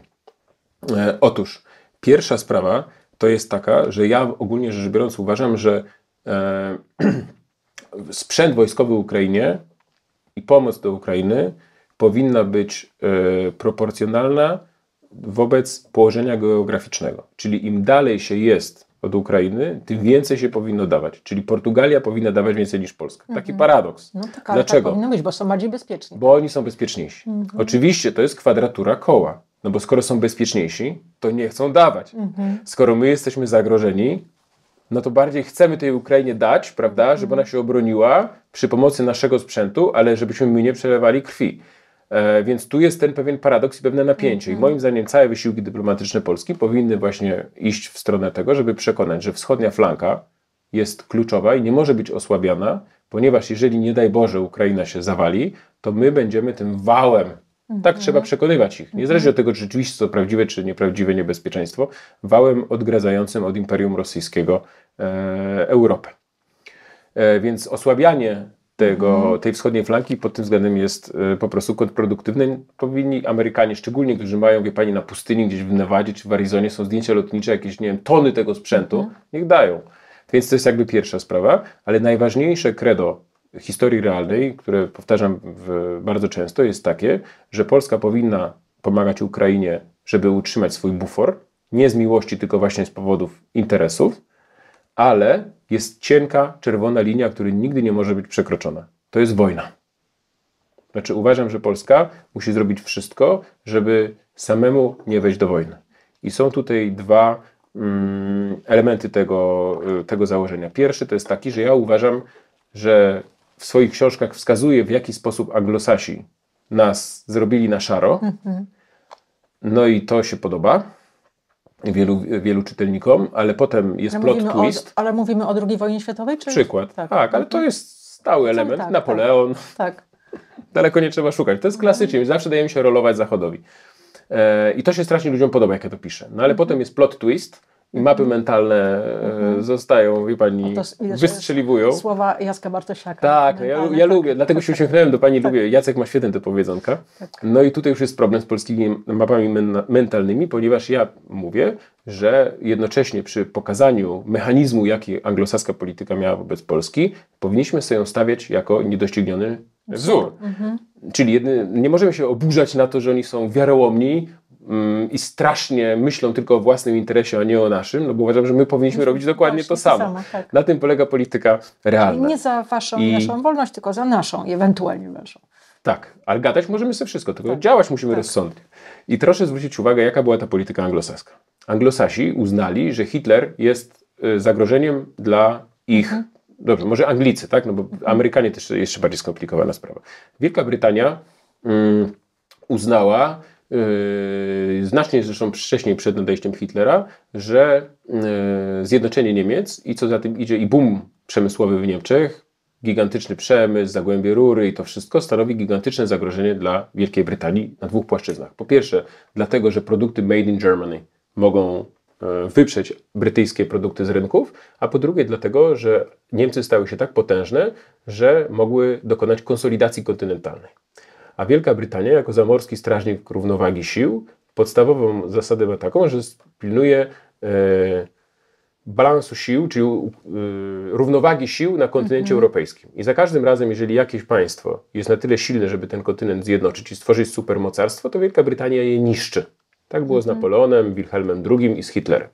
E, otóż, pierwsza sprawa to jest taka, że ja ogólnie rzecz biorąc uważam, że e, [clears throat] sprzęt wojskowy Ukrainie i pomoc do Ukrainy powinna być e, proporcjonalna wobec położenia geograficznego. Czyli im dalej się jest od Ukrainy, tym więcej się powinno dawać. Czyli Portugalia powinna dawać więcej niż Polska. Taki mhm. paradoks. No tak, Dlaczego? Tak powinno być, bo są bardziej bezpieczni. Bo oni są bezpieczniejsi. Mhm. Oczywiście to jest kwadratura koła. No bo skoro są bezpieczniejsi, to nie chcą dawać. Mhm. Skoro my jesteśmy zagrożeni, no to bardziej chcemy tej Ukrainie dać, prawda, żeby mhm. ona się obroniła przy pomocy naszego sprzętu, ale żebyśmy my nie przelewali krwi. E, więc tu jest ten pewien paradoks i pewne napięcie. I mhm. moim zdaniem całe wysiłki dyplomatyczne Polski powinny właśnie iść w stronę tego, żeby przekonać, że wschodnia flanka jest kluczowa i nie może być osłabiana, ponieważ jeżeli nie daj Boże Ukraina się zawali, to my będziemy tym wałem tak mhm. trzeba przekonywać ich. Niezależnie mhm. od tego, czy rzeczywiście to prawdziwe, czy nieprawdziwe niebezpieczeństwo, wałem odgradzającym od Imperium Rosyjskiego e, Europę. E, więc osłabianie tego, mhm. tej wschodniej flanki pod tym względem jest y, po prostu kontrproduktywny. Powinni Amerykanie, szczególnie, którzy mają, wie pani, na pustyni gdzieś w Nevadzie czy w Arizonie są zdjęcia lotnicze, jakieś, nie wiem, tony tego sprzętu, mhm. niech dają. Więc to jest jakby pierwsza sprawa, ale najważniejsze credo historii realnej, które powtarzam bardzo często, jest takie, że Polska powinna pomagać Ukrainie, żeby utrzymać swój bufor, nie z miłości, tylko właśnie z powodów interesów ale jest cienka, czerwona linia, która nigdy nie może być przekroczona. To jest wojna. Znaczy uważam, że Polska musi zrobić wszystko, żeby samemu nie wejść do wojny. I są tutaj dwa mm, elementy tego, y, tego założenia. Pierwszy to jest taki, że ja uważam, że w swoich książkach wskazuje, w jaki sposób anglosasi nas zrobili na szaro. Mhm. No i to się podoba wielu, wielu czytelnikom, ale potem jest ale no plot twist. O, ale mówimy o II wojnie światowej? Czy... Przykład, tak, tak ale to jest stały element, tak, Napoleon. Tak. tak. Daleko nie trzeba szukać. To jest klasycznie, zawsze dajemy się rolować Zachodowi. E, I to się strasznie ludziom podoba, jak ja to piszę. No ale mhm. potem jest plot twist, mapy mhm. mentalne e, mhm. zostają, wie pani, to, wystrzeliwują. Słowa Jacka Bartosiaka. Tak, ja, ja lubię, dlatego tak, się uśmiechnąłem do pani, tak. lubię, Jacek ma świetne te powiedzonka. Tak. No i tutaj już jest problem z polskimi mapami mentalnymi, ponieważ ja mówię, że jednocześnie przy pokazaniu mechanizmu, jaki anglosaska polityka miała wobec Polski, powinniśmy sobie ją stawiać jako niedościgniony wzór. Mhm. Czyli jedny, nie możemy się oburzać na to, że oni są wiarołomni, Mm, i strasznie myślą tylko o własnym interesie, a nie o naszym, no bo uważam, że my powinniśmy robić dokładnie to samo. To samo tak. Na tym polega polityka realna. nie za waszą I... naszą wolność, tylko za naszą ewentualnie naszą. Tak, ale gadać możemy sobie wszystko, tylko tak. działać musimy tak. rozsądnie. I proszę zwrócić uwagę, jaka była ta polityka anglosaska. Anglosasi uznali, że Hitler jest y, zagrożeniem dla ich mhm dobrze, może Anglicy, tak? No bo mhm. Amerykanie też jeszcze bardziej skomplikowana sprawa. Wielka Brytania mm, uznała, Yy, znacznie zresztą wcześniej przed nadejściem Hitlera, że yy, zjednoczenie Niemiec i co za tym idzie i boom przemysłowy w Niemczech, gigantyczny przemysł, zagłębie rury i to wszystko stanowi gigantyczne zagrożenie dla Wielkiej Brytanii na dwóch płaszczyznach. Po pierwsze, dlatego, że produkty made in Germany mogą yy, wyprzeć brytyjskie produkty z rynków, a po drugie dlatego, że Niemcy stały się tak potężne, że mogły dokonać konsolidacji kontynentalnej a Wielka Brytania jako zamorski strażnik równowagi sił podstawową zasadę ma taką, że pilnuje e, balansu sił, czyli e, równowagi sił na kontynencie mhm. europejskim. I za każdym razem, jeżeli jakieś państwo jest na tyle silne, żeby ten kontynent zjednoczyć i stworzyć supermocarstwo, to Wielka Brytania je niszczy. Tak było mhm. z Napoleonem, Wilhelmem II i z Hitlerem.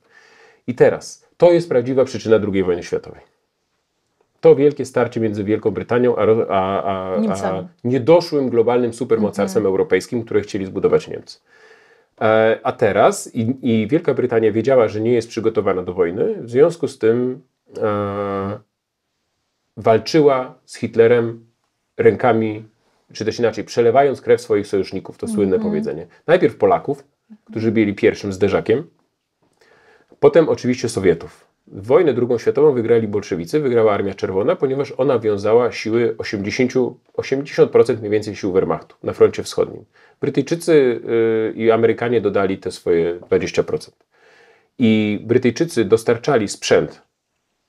I teraz, to jest prawdziwa przyczyna II wojny światowej to wielkie starcie między Wielką Brytanią a, a, a, a niedoszłym globalnym supermocarstwem mhm. europejskim, które chcieli zbudować Niemcy. E, a teraz i, i, Wielka Brytania wiedziała, że nie jest przygotowana do wojny, w związku z tym e, walczyła z Hitlerem rękami, czy też inaczej, przelewając krew swoich sojuszników. To mhm. słynne powiedzenie. Najpierw Polaków, którzy byli pierwszym zderzakiem, potem oczywiście Sowietów Wojnę II światową wygrali bolszewicy, wygrała Armia Czerwona, ponieważ ona wiązała siły 80, 80% mniej więcej sił Wehrmachtu na froncie wschodnim. Brytyjczycy y, i Amerykanie dodali te swoje 20%. I Brytyjczycy dostarczali sprzęt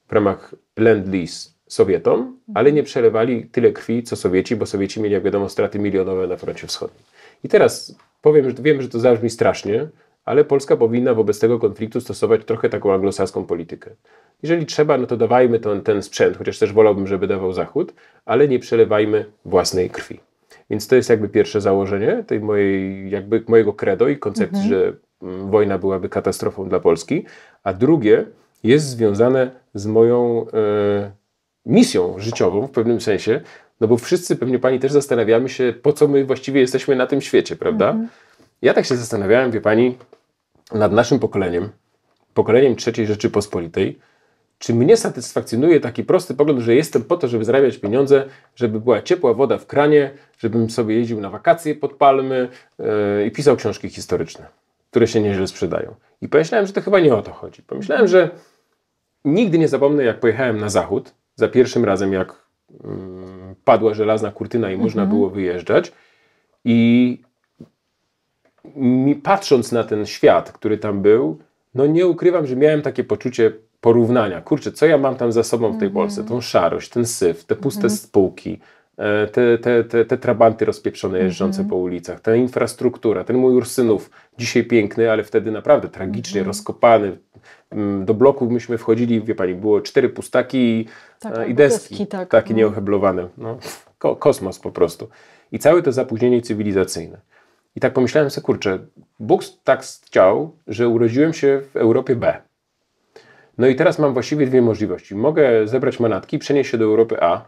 w ramach Lend-Lease Sowietom, ale nie przelewali tyle krwi, co Sowieci, bo Sowieci mieli, jak wiadomo, straty milionowe na froncie wschodnim. I teraz powiem, że wiem, że to zabrzmi strasznie, ale Polska powinna wobec tego konfliktu stosować trochę taką anglosaską politykę. Jeżeli trzeba, no to dawajmy ten, ten sprzęt, chociaż też wolałbym, żeby dawał Zachód, ale nie przelewajmy własnej krwi. Więc to jest jakby pierwsze założenie tej mojej, jakby mojego credo i koncepcji, mhm. że mm, wojna byłaby katastrofą dla Polski. A drugie jest związane z moją e, misją życiową w pewnym sensie, no bo wszyscy pewnie pani też zastanawiamy się, po co my właściwie jesteśmy na tym świecie, prawda? Mhm. Ja tak się zastanawiałem, wie pani, nad naszym pokoleniem, pokoleniem III Rzeczypospolitej, czy mnie satysfakcjonuje taki prosty pogląd, że jestem po to, żeby zarabiać pieniądze, żeby była ciepła woda w kranie, żebym sobie jeździł na wakacje pod palmy yy, i pisał książki historyczne, które się nieźle sprzedają. I pomyślałem, że to chyba nie o to chodzi. Pomyślałem, że nigdy nie zapomnę, jak pojechałem na zachód, za pierwszym razem, jak yy, padła żelazna kurtyna i można mhm. było wyjeżdżać. I mi patrząc na ten świat, który tam był, no nie ukrywam, że miałem takie poczucie porównania. Kurczę, co ja mam tam za sobą w tej Polsce? Tą szarość, ten syf, te puste mm -hmm. spółki, te, te, te, te, trabanty rozpieprzone jeżdżące mm -hmm. po ulicach, ta infrastruktura, ten mój Ursynów, dzisiaj piękny, ale wtedy naprawdę tragicznie mm -hmm. rozkopany. Do bloków myśmy wchodzili, wie pani, było cztery pustaki i, tak, i deski, deski tak. takie no. nieoheblowane. No, ko kosmos po prostu. I całe to zapóźnienie cywilizacyjne. I tak pomyślałem sobie, kurczę, Bóg tak chciał, że urodziłem się w Europie B. No i teraz mam właściwie dwie możliwości. Mogę zebrać manatki, przenieść się do Europy A,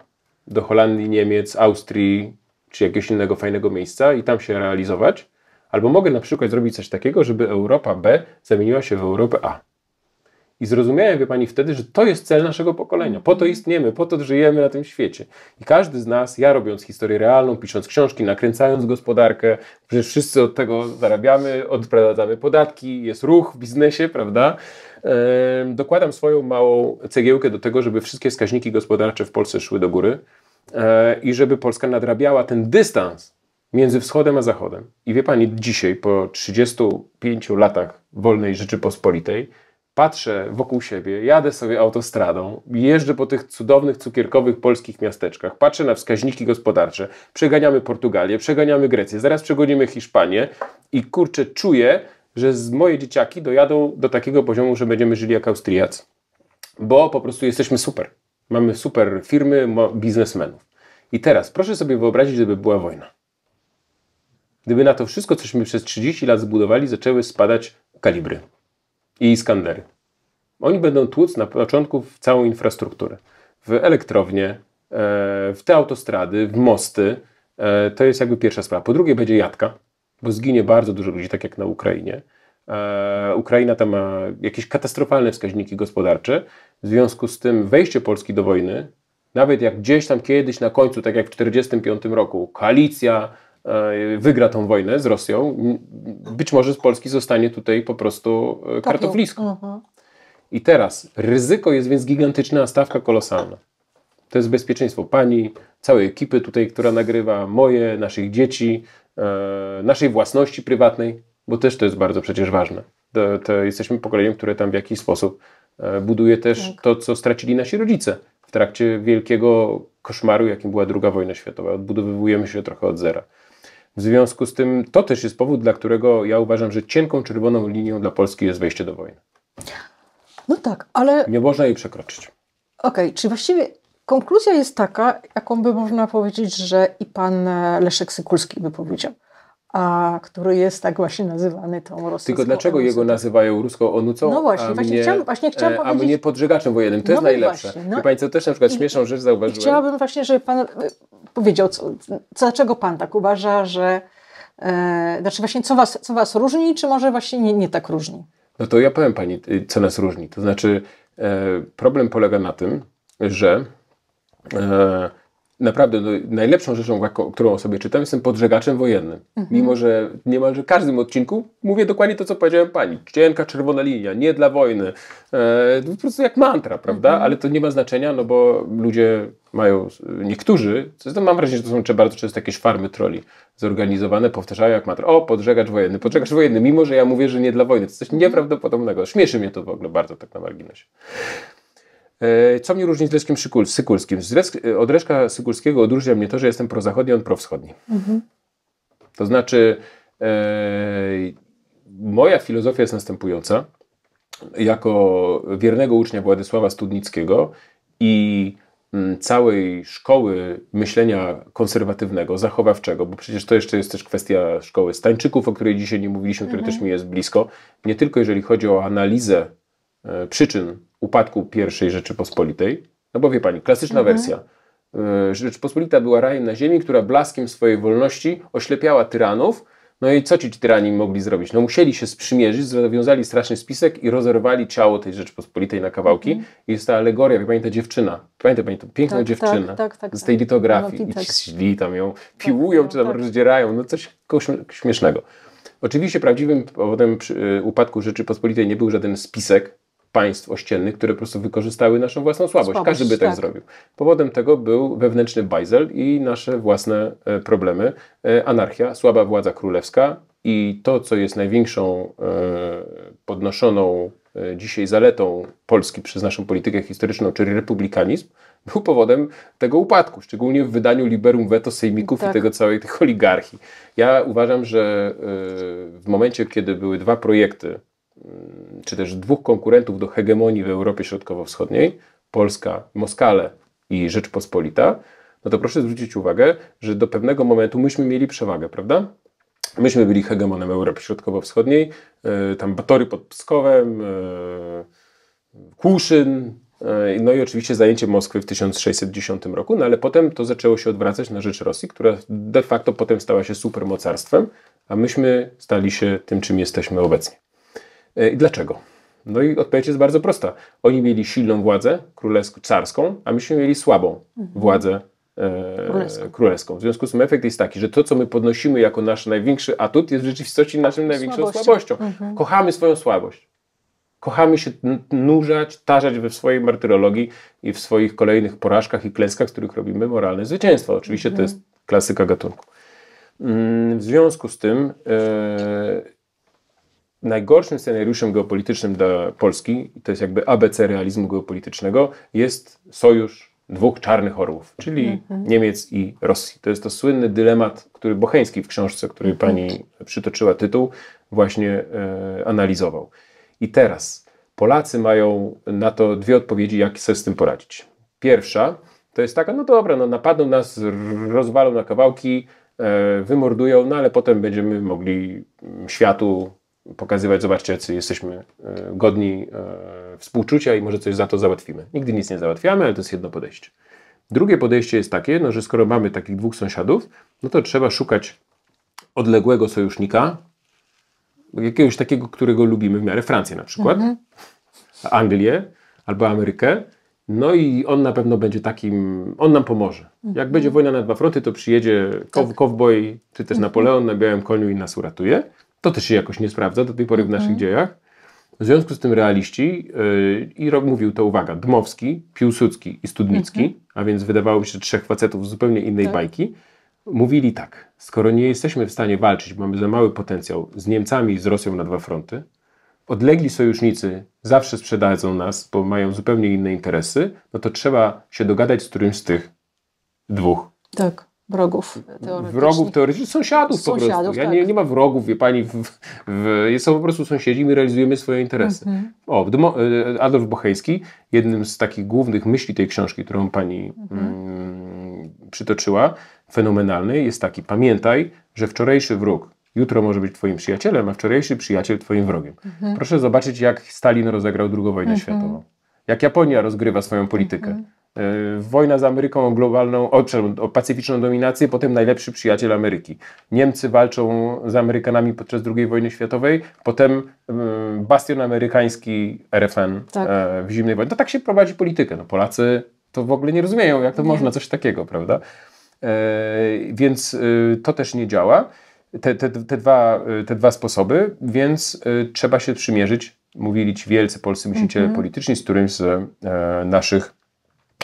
do Holandii, Niemiec, Austrii, czy jakiegoś innego fajnego miejsca i tam się realizować. Albo mogę na przykład zrobić coś takiego, żeby Europa B zamieniła się w Europę A. I zrozumiałem, wie pani, wtedy, że to jest cel naszego pokolenia. Po to mhm. istniemy, po to żyjemy na tym świecie. I każdy z nas, ja robiąc historię realną, pisząc książki, nakręcając gospodarkę, przecież wszyscy od tego zarabiamy, odprowadzamy podatki, jest ruch w biznesie, prawda? Ehm, dokładam swoją małą cegiełkę do tego, żeby wszystkie wskaźniki gospodarcze w Polsce szły do góry e, i żeby Polska nadrabiała ten dystans między wschodem a zachodem. I wie pani, dzisiaj, po 35 latach wolnej Rzeczypospolitej, patrzę wokół siebie, jadę sobie autostradą, jeżdżę po tych cudownych, cukierkowych polskich miasteczkach, patrzę na wskaźniki gospodarcze, przeganiamy Portugalię, przeganiamy Grecję, zaraz przegonimy Hiszpanię i kurczę, czuję, że z moje dzieciaki dojadą do takiego poziomu, że będziemy żyli jak Austriacy. Bo po prostu jesteśmy super. Mamy super firmy, biznesmenów. I teraz proszę sobie wyobrazić, gdyby była wojna. Gdyby na to wszystko, cośmy przez 30 lat zbudowali, zaczęły spadać kalibry i skandery. Oni będą tłuc na początku w całą infrastrukturę. W elektrownie, e, w te autostrady, w mosty. E, to jest jakby pierwsza sprawa. Po drugie będzie jadka, bo zginie bardzo dużo ludzi, tak jak na Ukrainie. E, Ukraina tam ma jakieś katastrofalne wskaźniki gospodarcze. W związku z tym wejście Polski do wojny, nawet jak gdzieś tam kiedyś na końcu, tak jak w 1945 roku, koalicja E, wygra tą wojnę z Rosją, być może z Polski zostanie tutaj po prostu e, tak, kartoflisko. No, mhm. I teraz ryzyko jest więc gigantyczne, a stawka kolosalna. To jest bezpieczeństwo pani, całej ekipy tutaj, która nagrywa, moje, naszych dzieci, e, naszej własności prywatnej, bo też to jest bardzo przecież ważne. To, to jesteśmy pokoleniem, które tam w jakiś sposób buduje też tak. to, co stracili nasi rodzice w trakcie wielkiego koszmaru, jakim była II wojna światowa. Odbudowujemy się trochę od zera. W związku z tym to też jest powód, dla którego ja uważam, że cienką czerwoną linią dla Polski jest wejście do wojny. No tak, ale. Nie można jej przekroczyć. Okej, okay, czy właściwie konkluzja jest taka, jaką by można powiedzieć, że i pan Leszek Sykulski by powiedział a który jest tak właśnie nazywany tą rosyjską. Tylko dlaczego onucą? jego nazywają ruską onucą? No właśnie, a właśnie, mnie, chciałam, właśnie e, chciałam powiedzieć... A mnie podżegaczem wojennym, to no jest najlepsze. Właśnie, no. Pani, co też na przykład śmieszną rzecz zauważyłem. chciałabym właśnie, żeby Pan e, powiedział, co, dlaczego Pan tak uważa, że... E, znaczy właśnie, co was, co was różni, czy może właśnie nie, nie tak różni? No to ja powiem Pani, y, co nas różni. To znaczy, e, problem polega na tym, że... E, naprawdę no, najlepszą rzeczą, którą sobie czytam, jestem podżegaczem wojennym. Mhm. Mimo, że niemalże w każdym odcinku mówię dokładnie to, co powiedziałem pani. Cienka czerwona linia, nie dla wojny. E, po prostu jak mantra, prawda? Mhm. Ale to nie ma znaczenia, no bo ludzie mają, niektórzy, zresztą mam wrażenie, że to są bardzo często jakieś farmy troli zorganizowane, powtarzają jak mantra, o, podżegacz wojenny, podżegacz wojenny, mimo, że ja mówię, że nie dla wojny. To coś mhm. nieprawdopodobnego. Śmieszy mnie to w ogóle bardzo tak na marginesie. E, co mnie różni z Leszkiem Sykulskim? E, od Leszka Sykulskiego odróżnia mnie to, że jestem prozachodni, on prowschodni. Mhm. To znaczy, e, moja filozofia jest następująca. Jako wiernego ucznia Władysława Studnickiego i mm, całej szkoły myślenia konserwatywnego, zachowawczego, bo przecież to jeszcze jest też kwestia szkoły Stańczyków, o której dzisiaj nie mówiliśmy, mhm. też mi jest blisko, nie tylko jeżeli chodzi o analizę e, przyczyn upadku pierwszej Rzeczypospolitej. No bo wie pani, klasyczna mhm. wersja. Y, Rzeczpospolita była rajem na ziemi, która blaskiem swojej wolności oślepiała tyranów. No i co ci tyrani mogli zrobić? No musieli się sprzymierzyć, zawiązali straszny spisek i rozerwali ciało tej Rzeczpospolitej na kawałki. Mhm. I jest ta alegoria, wie pani, ta dziewczyna, pamięta pani, tą piękna tak, tak, tak, tak, z tak. tej litografii. i I źli tam ją, tak, piłują no czy tam rozdzierają, no coś śmiesznego. Oczywiście prawdziwym powodem y, upadku Rzeczypospolitej nie był żaden spisek, państw ościennych, które po prostu wykorzystały naszą własną słabość. słabość Każdy by tak, tak, zrobił. Powodem tego był wewnętrzny bajzel i nasze własne e, problemy. E, anarchia, słaba władza królewska i to, co jest największą e, podnoszoną dzisiaj zaletą Polski przez naszą politykę historyczną, czyli republikanizm, był powodem tego upadku, szczególnie w wydaniu liberum veto sejmików tak. i tego całej tych oligarchii. Ja uważam, że w momencie, kiedy były dwa projekty Mm, czy też dwóch konkurentów do hegemonii w Europie Środkowo-Wschodniej, Polska, Moskale i Rzeczpospolita, no to proszę zwrócić uwagę, że do pewnego momentu myśmy mieli przewagę, prawda? Myśmy byli hegemonem Europy Środkowo-Wschodniej, e, tam Batory pod Pskowem, e, Kłuszyn, e, no i oczywiście zajęcie Moskwy w 1610 roku, no ale potem to zaczęło się odwracać na rzecz Rosji, która de facto potem stała się supermocarstwem, a myśmy stali się tym, czym jesteśmy obecnie. E, I dlaczego? No i odpowiedź jest bardzo prosta. Oni mieli silną władzę królewską, carską, a myśmy mieli słabą mhm. władzę e, królewską. królewską. W związku z tym efekt jest taki, że to, co my podnosimy jako nasz największy atut, jest w rzeczywistości naszym największą słabością. słabością. Mhm. Kochamy swoją słabość. Kochamy się nurzać, tarzać we swojej martyrologii i w swoich kolejnych porażkach i klęskach, z których robimy moralne zwycięstwo. Oczywiście mhm. to jest klasyka gatunku. Mm, w związku z tym... E, najgorszym scenariuszem geopolitycznym dla Polski, to jest jakby ABC realizmu geopolitycznego, jest sojusz dwóch czarnych orłów, czyli mhm. Niemiec i Rosji. To jest to słynny dylemat, który Bocheński w książce, której mhm. pani przytoczyła tytuł, właśnie e, analizował. I teraz Polacy mają na to dwie odpowiedzi, jak sobie z tym poradzić. Pierwsza to jest taka, no dobra, no napadną nas, rozwalą na kawałki, e, wymordują, no ale potem będziemy mogli światu pokazywać, zobaczcie, czy jesteśmy e, godni e, współczucia i może coś za to załatwimy. Nigdy nic nie załatwiamy, ale to jest jedno podejście. Drugie podejście jest takie, no, że skoro mamy takich dwóch sąsiadów, no to trzeba szukać odległego sojusznika, jakiegoś takiego, którego lubimy w miarę Francję na przykład, mhm. Anglię albo Amerykę. No i on na pewno będzie takim, on nam pomoże. Jak mhm. będzie wojna na dwa fronty, to przyjedzie kow, tak. kowboj, czy też mhm. Napoleon na białym koniu i nas uratuje. To też się jakoś nie sprawdza do tej pory w naszych mhm. dziejach. W związku z tym realiści, yy, i rok mówił to, uwaga, Dmowski, Piłsudski i Studnicki, mhm. a więc wydawało mi się trzech facetów z zupełnie innej tak. bajki, mówili tak, skoro nie jesteśmy w stanie walczyć, mamy za mały potencjał z Niemcami i z Rosją na dwa fronty, odlegli sojusznicy zawsze sprzedadzą nas, bo mają zupełnie inne interesy, no to trzeba się dogadać z którymś z tych dwóch. Tak. Wrogów teoretycznych. Wrogów teoretycznych, sąsiadów, sąsiadów po prostu. Ja tak. nie, nie ma wrogów, wie pani, w, w, są po prostu sąsiedzi, my realizujemy swoje interesy. Mhm. O, y, Adolf Bocheński, jednym z takich głównych myśli tej książki, którą pani mhm. mm, przytoczyła, fenomenalnej, jest taki, pamiętaj, że wczorajszy wróg jutro może być twoim przyjacielem, a wczorajszy przyjaciel twoim wrogiem. Mhm. Proszę zobaczyć, jak Stalin rozegrał II wojnę mhm. światową. Jak Japonia rozgrywa swoją politykę mhm. E, wojna z Ameryką o globalną, o, o pacyficzną dominację, potem najlepszy przyjaciel Ameryki. Niemcy walczą z Amerykanami podczas II wojny światowej, potem e, bastion amerykański RFN tak. E, w zimnej wojnie. To tak się prowadzi politykę. No, Polacy to w ogóle nie rozumieją, jak to nie. można, coś takiego, prawda? więc to też nie działa. Te, te, te, dwa, te dwa sposoby, więc trzeba się przymierzyć. Mówili ci wielcy polscy myśliciele mm -hmm. polityczni z którymś z naszych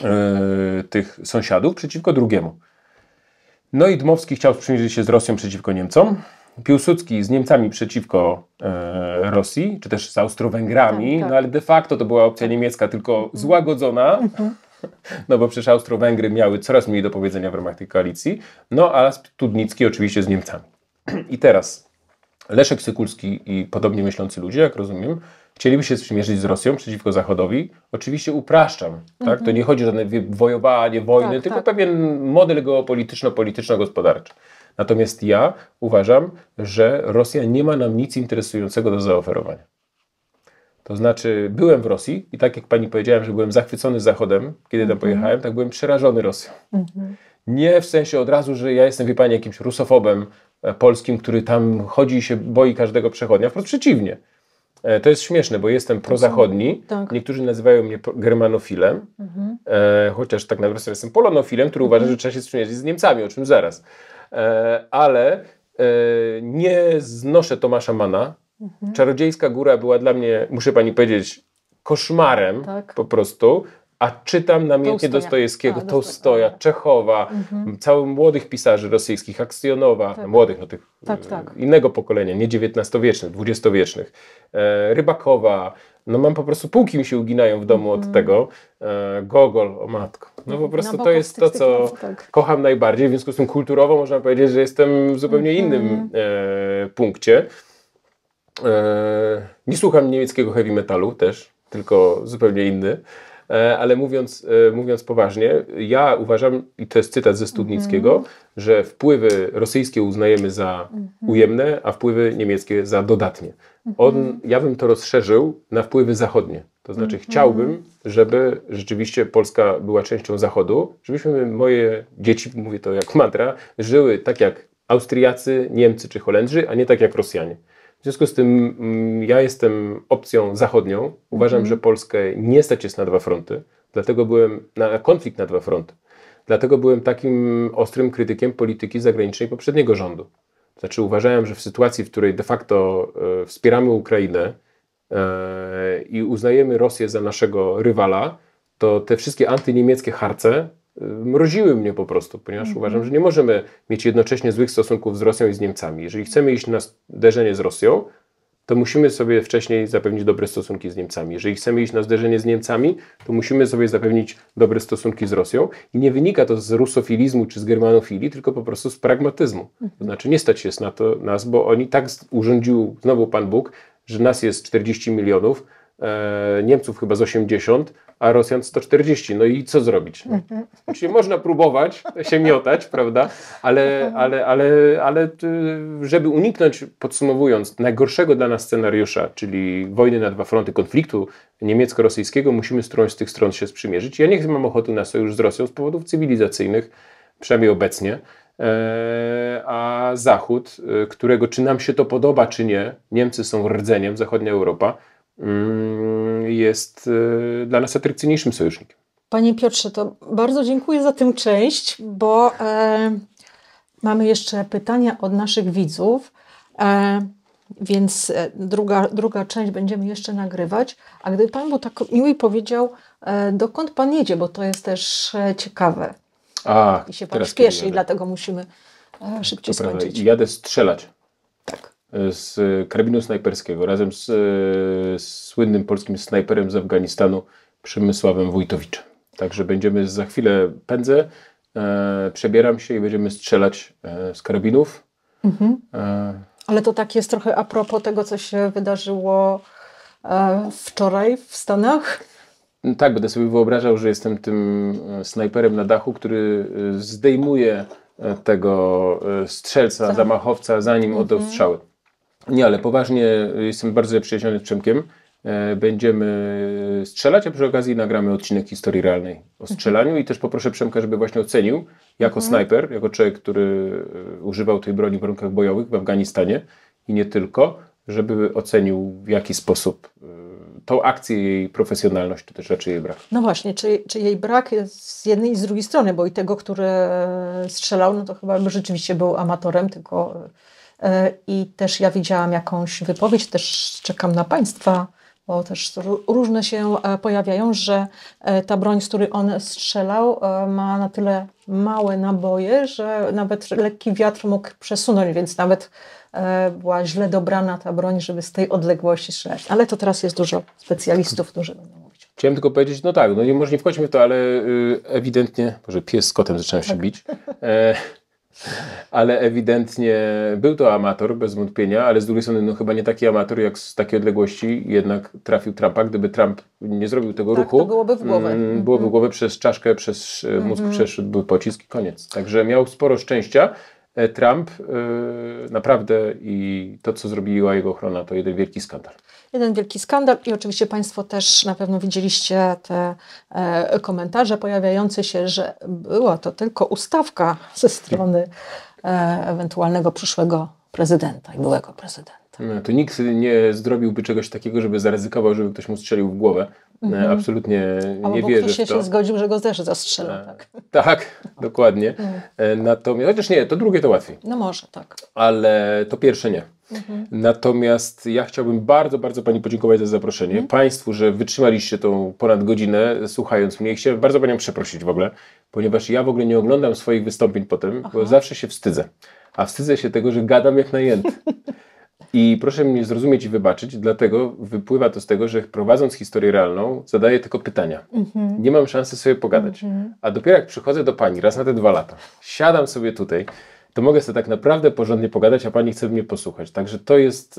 E, tych sąsiadów przeciwko drugiemu. No i Dmowski chciał sprzymierzyć się z Rosją przeciwko Niemcom. Piłsudski z Niemcami przeciwko e, Rosji, czy też z Austro-Węgrami, tak, tak. no ale de facto to była opcja niemiecka, tylko mhm. złagodzona, mhm. [laughs] no bo przecież Austro-Węgry miały coraz mniej do powiedzenia w ramach tej koalicji, no a Studnicki oczywiście z Niemcami. [clears throat] I teraz Leszek Sykulski i podobnie myślący ludzie, jak rozumiem, Chcieliby się sprzymierzyć z Rosją przeciwko Zachodowi. Oczywiście upraszczam. Mm -hmm. To nie chodzi o żadne wojowanie, wojny, tak, tylko tak. pewien model geopolityczno-polityczno-gospodarczy. Natomiast ja uważam, że Rosja nie ma nam nic interesującego do zaoferowania. To znaczy, byłem w Rosji i tak jak pani powiedziałem, że byłem zachwycony Zachodem, kiedy mm -hmm. tam mhm. pojechałem, tak byłem przerażony Rosją. Mm -hmm. Nie w sensie od razu, że ja jestem, wie pani, jakimś rusofobem e, polskim, który tam chodzi i się boi każdego przechodnia. Wprost przeciwnie. E, to jest śmieszne, bo jestem prozachodni. Mhm. Tak. Niektórzy nazywają mnie germanofilem, mhm. e, chociaż tak naprawdę jestem polonofilem, który mhm. uważa, że trzeba się sprzymierzyć z Niemcami, o czym zaraz. E, ale e, nie znoszę Tomasza Mana. Mhm. Czarodziejska Góra była dla mnie, muszę pani powiedzieć, koszmarem tak. po prostu a czytam namiętnie Dostojewskiego, Tolstoja, Czechowa, mhm. całych młodych pisarzy rosyjskich, Aksjonowa, tak. młodych, no tych tak, tak. E, innego pokolenia, nie XIX-wiecznych, XX-wiecznych, e, Rybakowa, no mam po prostu, półki mi się uginają w domu od mhm. tego. E, Gogol, o matko. No mhm. po prostu to jest to, co tak. kocham najbardziej, w związku z tym kulturowo można powiedzieć, że jestem w zupełnie mhm. innym e, punkcie. E, nie słucham niemieckiego heavy metalu też, tylko zupełnie inny. E, ale mówiąc, e, mówiąc poważnie, ja uważam, i to jest cytat ze Studnickiego, mm -hmm. że wpływy rosyjskie uznajemy za mhm. ujemne, a wpływy niemieckie za dodatnie. Mhm. On, ja bym to rozszerzył na wpływy zachodnie. To znaczy, mhm. chciałbym, żeby rzeczywiście Polska była częścią Zachodu, żebyśmy moje dzieci, mówię to jak mantra, żyły tak jak Austriacy, Niemcy czy Holendrzy, a nie tak jak Rosjanie. W związku z tym mm, ja jestem opcją zachodnią. Uważam, mhm. że Polskę nie stać jest na dwa fronty, dlatego byłem na konflikt na dwa fronty. Dlatego byłem takim ostrym krytykiem polityki zagranicznej poprzedniego rządu. Znaczy uważałem, że w sytuacji, w której de facto e, wspieramy Ukrainę e, i uznajemy Rosję za naszego rywala, to te wszystkie antyniemieckie harce mroziły mnie po prostu, ponieważ mhm. uważam, że nie możemy mieć jednocześnie złych stosunków z Rosją i z Niemcami. Jeżeli chcemy iść na zderzenie z Rosją, to musimy sobie wcześniej zapewnić dobre stosunki z Niemcami. Jeżeli chcemy iść na zderzenie z Niemcami, to musimy sobie zapewnić dobre stosunki z Rosją. I nie wynika to z rusofilizmu czy z germanofilii, tylko po prostu z pragmatyzmu. To mhm. znaczy nie stać się na to nas, bo oni tak urządził znowu Pan Bóg, że nas jest 40 milionów, E, Niemców chyba z 80, a Rosjan 140. No i co zrobić? No? Czyli można próbować się miotać, prawda? Ale, ale, ale, ale e, żeby uniknąć, podsumowując, najgorszego dla nas scenariusza, czyli wojny na dwa fronty, konfliktu niemiecko-rosyjskiego, musimy z którąś z tych stron się sprzymierzyć. Ja nie mam ochoty na sojusz z Rosją z powodów cywilizacyjnych, przynajmniej obecnie. E, a Zachód, którego czy nam się to podoba, czy nie, Niemcy są rdzeniem, zachodnia Europa, Mm, jest y, dla nas atrakcyjniejszym sojusznikiem. Panie Piotrze, to bardzo dziękuję za tę część, bo e, mamy jeszcze pytania od naszych widzów, e, więc e, druga, druga część będziemy jeszcze nagrywać. A gdyby Pan był tak miły powiedział, e, dokąd Pan jedzie, bo to jest też e, ciekawe. A, I się Pan spieszy i dlatego musimy e, szybciej skończyć. Prawda. Jadę strzelać. Tak z karabinu snajperskiego razem z, z słynnym polskim snajperem z Afganistanu Przemysławem Wójtowiczem. Także będziemy za chwilę pędzę, e, przebieram się i będziemy strzelać e, z karabinów. Mhm. E, Ale to tak jest trochę a propos tego, co się wydarzyło e, wczoraj w Stanach. Tak, będę sobie wyobrażał, że jestem tym e, snajperem na dachu, który e, zdejmuje tego strzelca, zamachowca, zanim mhm. oddał strzały. Nie, ale poważnie jestem bardzo zaprzyjaźniony z Przemkiem. E, będziemy strzelać, a przy okazji nagramy odcinek historii realnej o mhm. strzelaniu i też poproszę Przemka, żeby właśnie ocenił jako mhm. snajper, jako człowiek, który e, używał tej broni w warunkach bojowych w Afganistanie i nie tylko, żeby ocenił w jaki sposób e, tą akcję, jej profesjonalność, czy też raczej jej brak. No właśnie, czy, czy jej brak z jednej i z drugiej strony, bo i tego, który strzelał, no to chyba rzeczywiście był amatorem, tylko E, I też ja widziałam jakąś wypowiedź, też czekam na Państwa, bo też różne się e, pojawiają, że e, ta broń, z której on strzelał, ma na tyle małe naboje, że nawet lekki wiatr mógł przesunąć, więc nawet była źle dobrana ta broń, żeby z tej odległości strzelać. Ale to teraz jest dużo specjalistów, którzy będą mówić. Chciałem tylko powiedzieć, no tak, no nie, może nie wchodźmy w to, ale y, ewidentnie, może pies z kotem zacząłem się tak. bić. [laughs] E ale ewidentnie był to amator, bez wątpienia, ale z drugiej strony no, chyba nie taki amator, jak z takiej odległości jednak trafił Trumpa. Gdyby Trump nie zrobił tego tak, ruchu, to byłoby w głowę. Mm, mhm. byłoby w głowę przez czaszkę, przez mm mózg przeszedłby pocisk i koniec. Także miał sporo szczęścia. E, Trump e, naprawdę i to, co zrobiła jego ochrona, to jeden wielki skandal. Jeden wielki skandal i oczywiście Państwo też na pewno widzieliście te e, komentarze pojawiające się, że była to tylko ustawka ze strony e, ewentualnego przyszłego prezydenta i byłego prezydenta. No, to nikt nie zrobiłby czegoś takiego, żeby zaryzykował, żeby ktoś mu strzelił w głowę. E, mhm. Absolutnie nie Albo wierzę ktoś to. się zgodził, że go też zastrzelą. E, tak, [laughs] tak dokładnie. Mhm. E, natomiast, chociaż nie, to drugie to łatwiej. No może, tak. Ale to pierwsze nie. Mhm. Natomiast ja chciałbym bardzo, bardzo Pani podziękować za zaproszenie. Mhm. Państwu, że wytrzymaliście tą ponad godzinę słuchając mnie. I bardzo Panią przeprosić w ogóle, ponieważ ja w ogóle nie oglądam swoich wystąpień potem, Aha. bo zawsze się wstydzę. A wstydzę się tego, że gadam jak najęty. [laughs] I proszę mnie zrozumieć i wybaczyć, dlatego wypływa to z tego, że prowadząc historię realną, zadaję tylko pytania. Mhm. Nie mam szansy sobie pogadać. Mhm. A dopiero jak przychodzę do pani raz na te dwa lata, siadam sobie tutaj, to mogę sobie tak naprawdę porządnie pogadać, a pani chce mnie posłuchać. Także to jest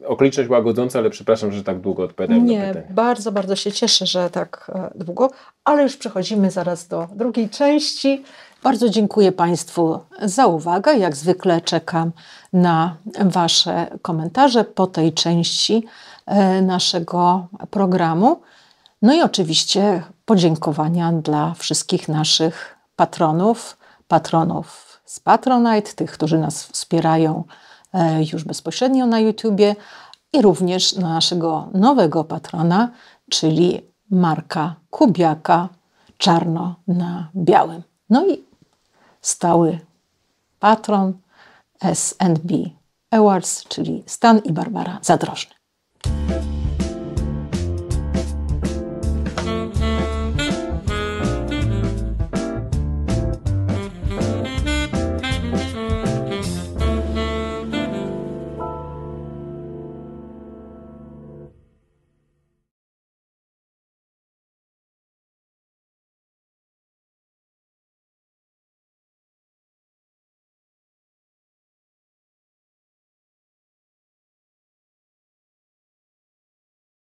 yy, okoliczność łagodząca, ale przepraszam, że tak długo odpowiadam Nie, na bardzo, bardzo się cieszę, że tak e, długo, ale już przechodzimy zaraz do drugiej części bardzo dziękuję Państwu za uwagę. Jak zwykle czekam na Wasze komentarze po tej części e, naszego programu. No i oczywiście podziękowania dla wszystkich naszych patronów, patronów z Patronite, tych, którzy nas wspierają e, już bezpośrednio na YouTubie i również na naszego nowego patrona, czyli Marka Kubiaka, czarno na białym. No i stały patron SB Awards, czyli Stan i Barbara Zadrożny.